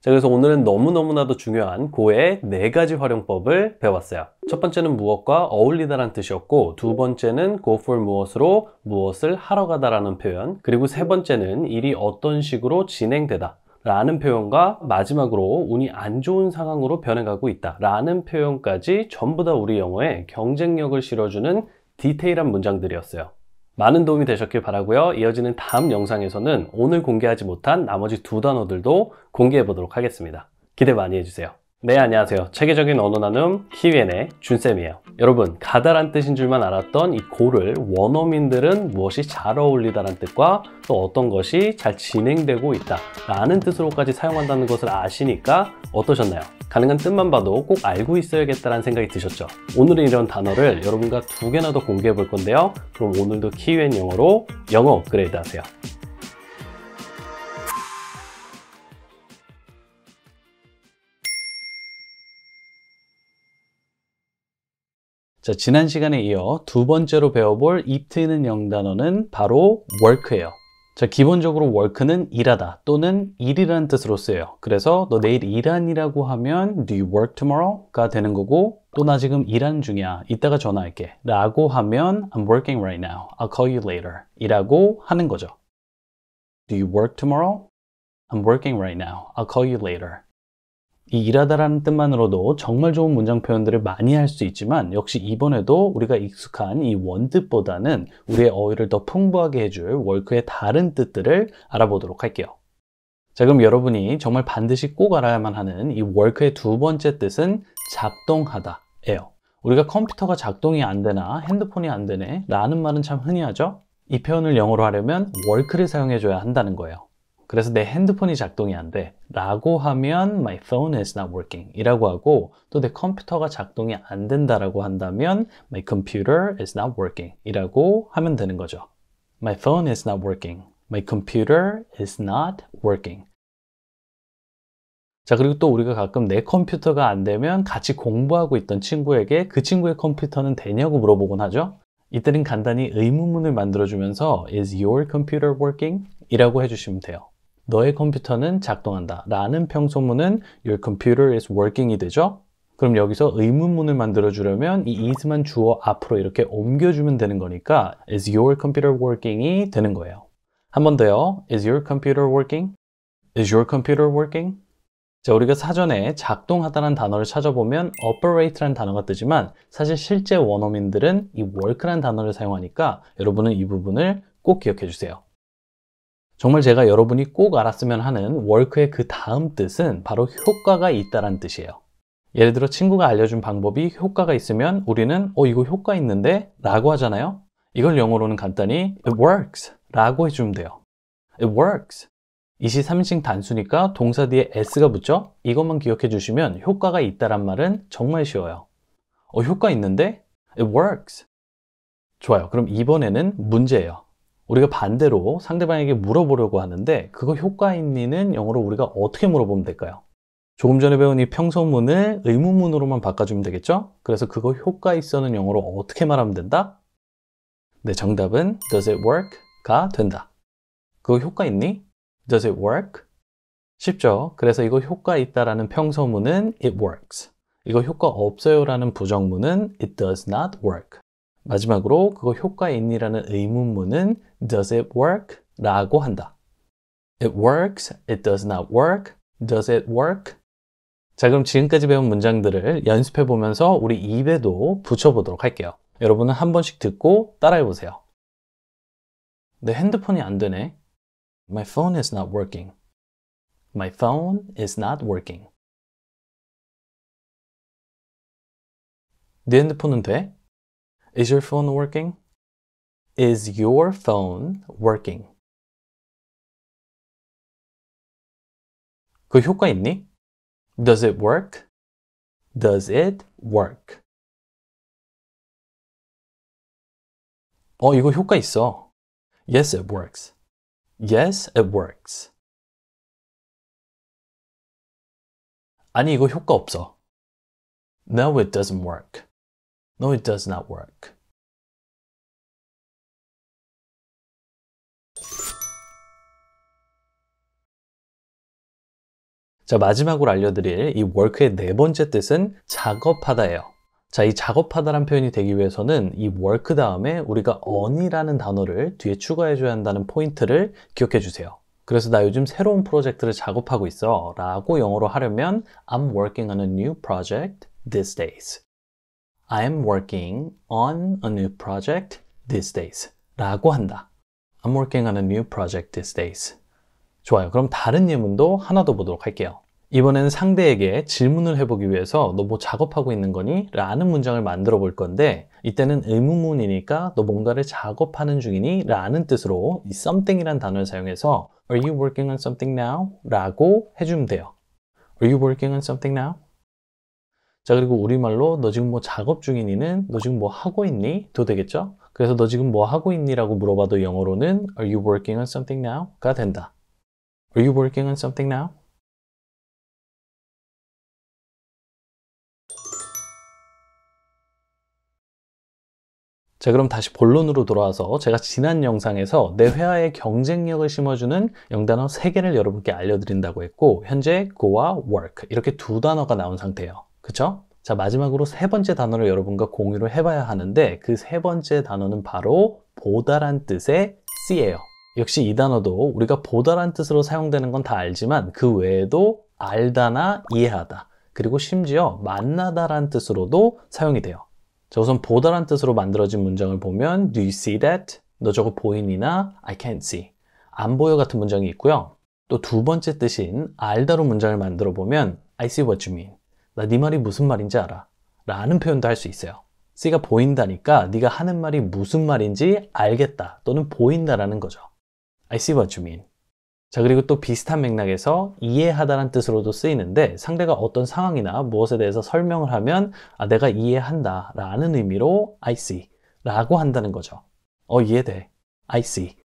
자, 그래서 오늘은 너무너무나도 중요한 고의 네 가지 활용법을 배웠어요. 첫 번째는 무엇과 어울리다라는 뜻이었고 두 번째는 go for 무엇으로 무엇을 하러 가다라는 표현 그리고 세 번째는 일이 어떤 식으로 진행되다 라는 표현과 마지막으로 운이 안 좋은 상황으로 변해가고 있다 라는 표현까지 전부 다 우리 영어에 경쟁력을 실어주는 디테일한 문장들이었어요. 많은 도움이 되셨길 바라고요. 이어지는 다음 영상에서는 오늘 공개하지 못한 나머지 두 단어들도 공개해 보도록 하겠습니다. 기대 많이 해주세요. 네 안녕하세요 체계적인 언어 나눔 키위엔의 준쌤이에요 여러분 가다란 뜻인 줄만 알았던 이 고를 원어민들은 무엇이 잘 어울리다란 뜻과 또 어떤 것이 잘 진행되고 있다 라는 뜻으로까지 사용한다는 것을 아시니까 어떠셨나요? 가능한 뜻만 봐도 꼭 알고 있어야겠다는 생각이 드셨죠? 오늘은 이런 단어를 여러분과 두 개나 더 공개해 볼 건데요. 그럼 오늘도 키위앤 영어로 영어 업그레이드 하세요. 자, 지난 시간에 이어 두 번째로 배워볼 입트이는 영단어는 바로 work예요. 자, 기본적으로 work는 일하다 또는 일이라는 뜻으로 쓰여요. 그래서 너 내일 일하니라고 하면 do you work tomorrow가 되는 거고 또 나 지금 일하는 중이야. 이따가 전화할게. 라고 하면 I'm working right now. I'll call you later. 이라고 하는 거죠. Do you work tomorrow? I'm working right now. I'll call you later. 이 일하다라는 뜻만으로도 정말 좋은 문장 표현들을 많이 할 수 있지만 역시 이번에도 우리가 익숙한 이 원뜻보다는 우리의 어휘를 더 풍부하게 해줄 월크의 다른 뜻들을 알아보도록 할게요. 자 그럼 여러분이 정말 반드시 꼭 알아야만 하는 이 월크의 두 번째 뜻은 작동하다 예요. 우리가 컴퓨터가 작동이 안 되나 핸드폰이 안 되네 라는 말은 참 흔히 하죠? 이 표현을 영어로 하려면 월크를 사용해줘야 한다는 거예요. 그래서 내 핸드폰이 작동이 안 돼. 라고 하면 my phone is not working 이라고 하고 또 내 컴퓨터가 작동이 안 된다라고 한다면 my computer is not working 이라고 하면 되는 거죠. My phone is not working. My computer is not working. 자, 그리고 또 우리가 가끔 내 컴퓨터가 안 되면 같이 공부하고 있던 친구에게 그 친구의 컴퓨터는 되냐고 물어보곤 하죠. 이때는 간단히 의문문을 만들어주면서 is your computer working? 이라고 해주시면 돼요. 너의 컴퓨터는 작동한다 라는 평소문은 your computer is working이 되죠. 그럼 여기서 의문문을 만들어 주려면 이 is만 주어 앞으로 이렇게 옮겨주면 되는 거니까 is your computer working이 되는 거예요. 한 번 더요. is your computer working? is your computer working? 자, 우리가 사전에 작동하다는 단어를 찾아보면 operate라는 단어가 뜨지만 사실 실제 원어민들은 이 work라는 단어를 사용하니까 여러분은 이 부분을 꼭 기억해 주세요. 정말 제가 여러분이 꼭 알았으면 하는 w 크의그 다음 뜻은 바로 효과가 있다란 뜻이에요. 예를 들어 친구가 알려준 방법이 효과가 있으면 우리는 어 이거 효과 있는데 라고 하잖아요. 이걸 영어로는 간단히 it works 라고 해주면 돼요. it works 이시 3인칭 단수니까 동사 뒤에 s가 붙죠? 이것만 기억해 주시면 효과가 있다란 말은 정말 쉬워요. 어 효과 있는데? it works 좋아요. 그럼 이번에는 문제예요. 우리가 반대로 상대방에게 물어보려고 하는데 그거 효과 있니는 영어로 우리가 어떻게 물어보면 될까요? 조금 전에 배운 이 평소문을 의문문으로만 바꿔주면 되겠죠? 그래서 그거 효과 있어는 영어로 어떻게 말하면 된다? 네, 정답은 does it work? 가 된다. 그거 효과 있니? does it work? 쉽죠? 그래서 이거 효과 있다라는 평소문은 it works. 이거 효과 없어요라는 부정문은 it does not work. 마지막으로 그거 효과 있니라는 의문문은 does it work? 라고 한다. it works, it does not work, does it work? 자 그럼 지금까지 배운 문장들을 연습해 보면서 우리 입에도 붙여보도록 할게요. 여러분은 한 번씩 듣고 따라해 보세요. 내 핸드폰이 안 되네. My phone is not working. My phone is not working. 내 핸드폰은 돼? Is your phone working? Is your phone working? 그 효과 있니? Does it work? Does it work? 어, 이거 효과 있어. Yes, it works. Yes, it works. 아니, 이거 효과 없어. No, it doesn't work. No, it does not work. 자, 마지막으로 알려드릴 이 work의 네 번째 뜻은 작업하다예요. 자, 이 작업하다란 표현이 되기 위해서는 이 work 다음에 우리가 on이라는 단어를 뒤에 추가해줘야 한다는 포인트를 기억해 주세요. 그래서 나 요즘 새로운 프로젝트를 작업하고 있어 라고 영어로 하려면 I'm working on a new project these days. I'm working on a new project these days 라고 한다. I'm working on a new project these days. 좋아요. 그럼 다른 예문도 하나 더 보도록 할게요. 이번에는 상대에게 질문을 해보기 위해서 너 뭐 작업하고 있는 거니? 라는 문장을 만들어 볼 건데 이때는 의문문이니까 너 뭔가를 작업하는 중이니? 라는 뜻으로 이 something이란 단어를 사용해서 Are you working on something now? 라고 해주면 돼요. Are you working on something now? 자 그리고 우리말로 너 지금 뭐 작업 중이니는 너 지금 뭐 하고 있니? 도 되겠죠? 그래서 너 지금 뭐 하고 있니? 라고 물어봐도 영어로는 Are you working on something now? 가 된다. Are you working on something now? 자 그럼 다시 본론으로 돌아와서 제가 지난 영상에서 내 회화의 경쟁력을 심어주는 영단어 3개를 여러분께 알려드린다고 했고 현재 go와 work 이렇게 두 단어가 나온 상태예요. 그쵸? 자, 마지막으로 세 번째 단어를 여러분과 공유를 해봐야 하는데 그 세 번째 단어는 바로 보다란 뜻의 C예요. 역시 이 단어도 우리가 보다란 뜻으로 사용되는 건 다 알지만 그 외에도 알다나 이해하다 그리고 심지어 만나다란 뜻으로도 사용이 돼요. 자, 우선 보다란 뜻으로 만들어진 문장을 보면 Do you see that? 너 저거 보이니나? I can't see. 안 보여 같은 문장이 있고요. 또 두 번째 뜻인 알다로 문장을 만들어 보면 I see what you mean. 나네 말이 무슨 말인지 알아. 라는 표현도 할 수 있어요. C가 보인다니까 네가 하는 말이 무슨 말인지 알겠다 또는 보인다라는 거죠. I see what you mean. 자, 그리고 또 비슷한 맥락에서 이해하다라는 뜻으로도 쓰이는데 상대가 어떤 상황이나 무엇에 대해서 설명을 하면 아, 내가 이해한다 라는 의미로 I see 라고 한다는 거죠. 어, 이해돼. I see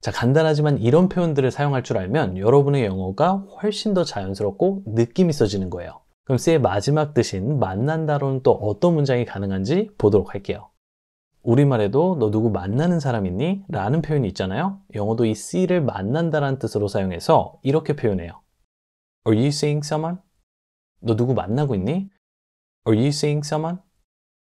자, 간단하지만 이런 표현들을 사용할 줄 알면 여러분의 영어가 훨씬 더 자연스럽고 느낌 있어지는 거예요. 그럼 C의 마지막 뜻인 만난다로는 또 어떤 문장이 가능한지 보도록 할게요. 우리말에도 너 누구 만나는 사람 있니? 라는 표현이 있잖아요. 영어도 이 C를 만난다라는 뜻으로 사용해서 이렇게 표현해요. Are you seeing someone? 너 누구 만나고 있니? Are you seeing someone?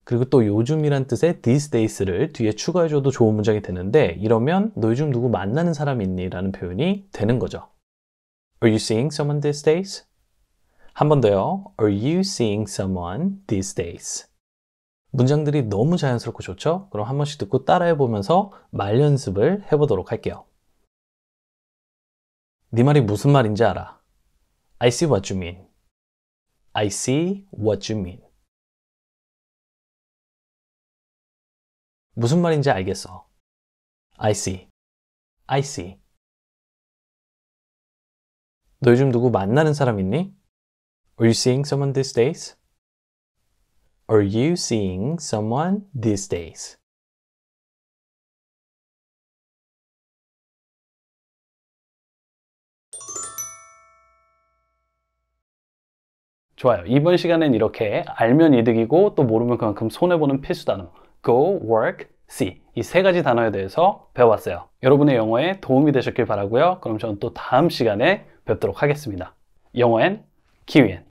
그리고 또 요즘이란 뜻의 these days를 뒤에 추가해줘도 좋은 문장이 되는데 이러면 너 요즘 누구 만나는 사람 있니? 라는 표현이 되는 거죠. Are you seeing someone these days? 한 번 더요. Are you seeing someone these days? 문장들이 너무 자연스럽고 좋죠? 그럼 한 번씩 듣고 따라해 보면서 말 연습을 해보도록 할게요. 네 말이 무슨 말인지 알아. I see what you mean. I see what you mean. 무슨 말인지 알겠어. I see. I see. 너 요즘 누구 만나는 사람 있니? Are you seeing someone these days? Are you seeing someone these days? 좋아요. 이번 시간엔 이렇게 알면 이득이고 또 모르면 그만큼 손해보는 필수 단어 go, work, see 이 세 가지 단어에 대해서 배워봤어요. 여러분의 영어에 도움이 되셨길 바라고요. 그럼 저는 또 다음 시간에 뵙도록 하겠습니다. 영어엔 키위엔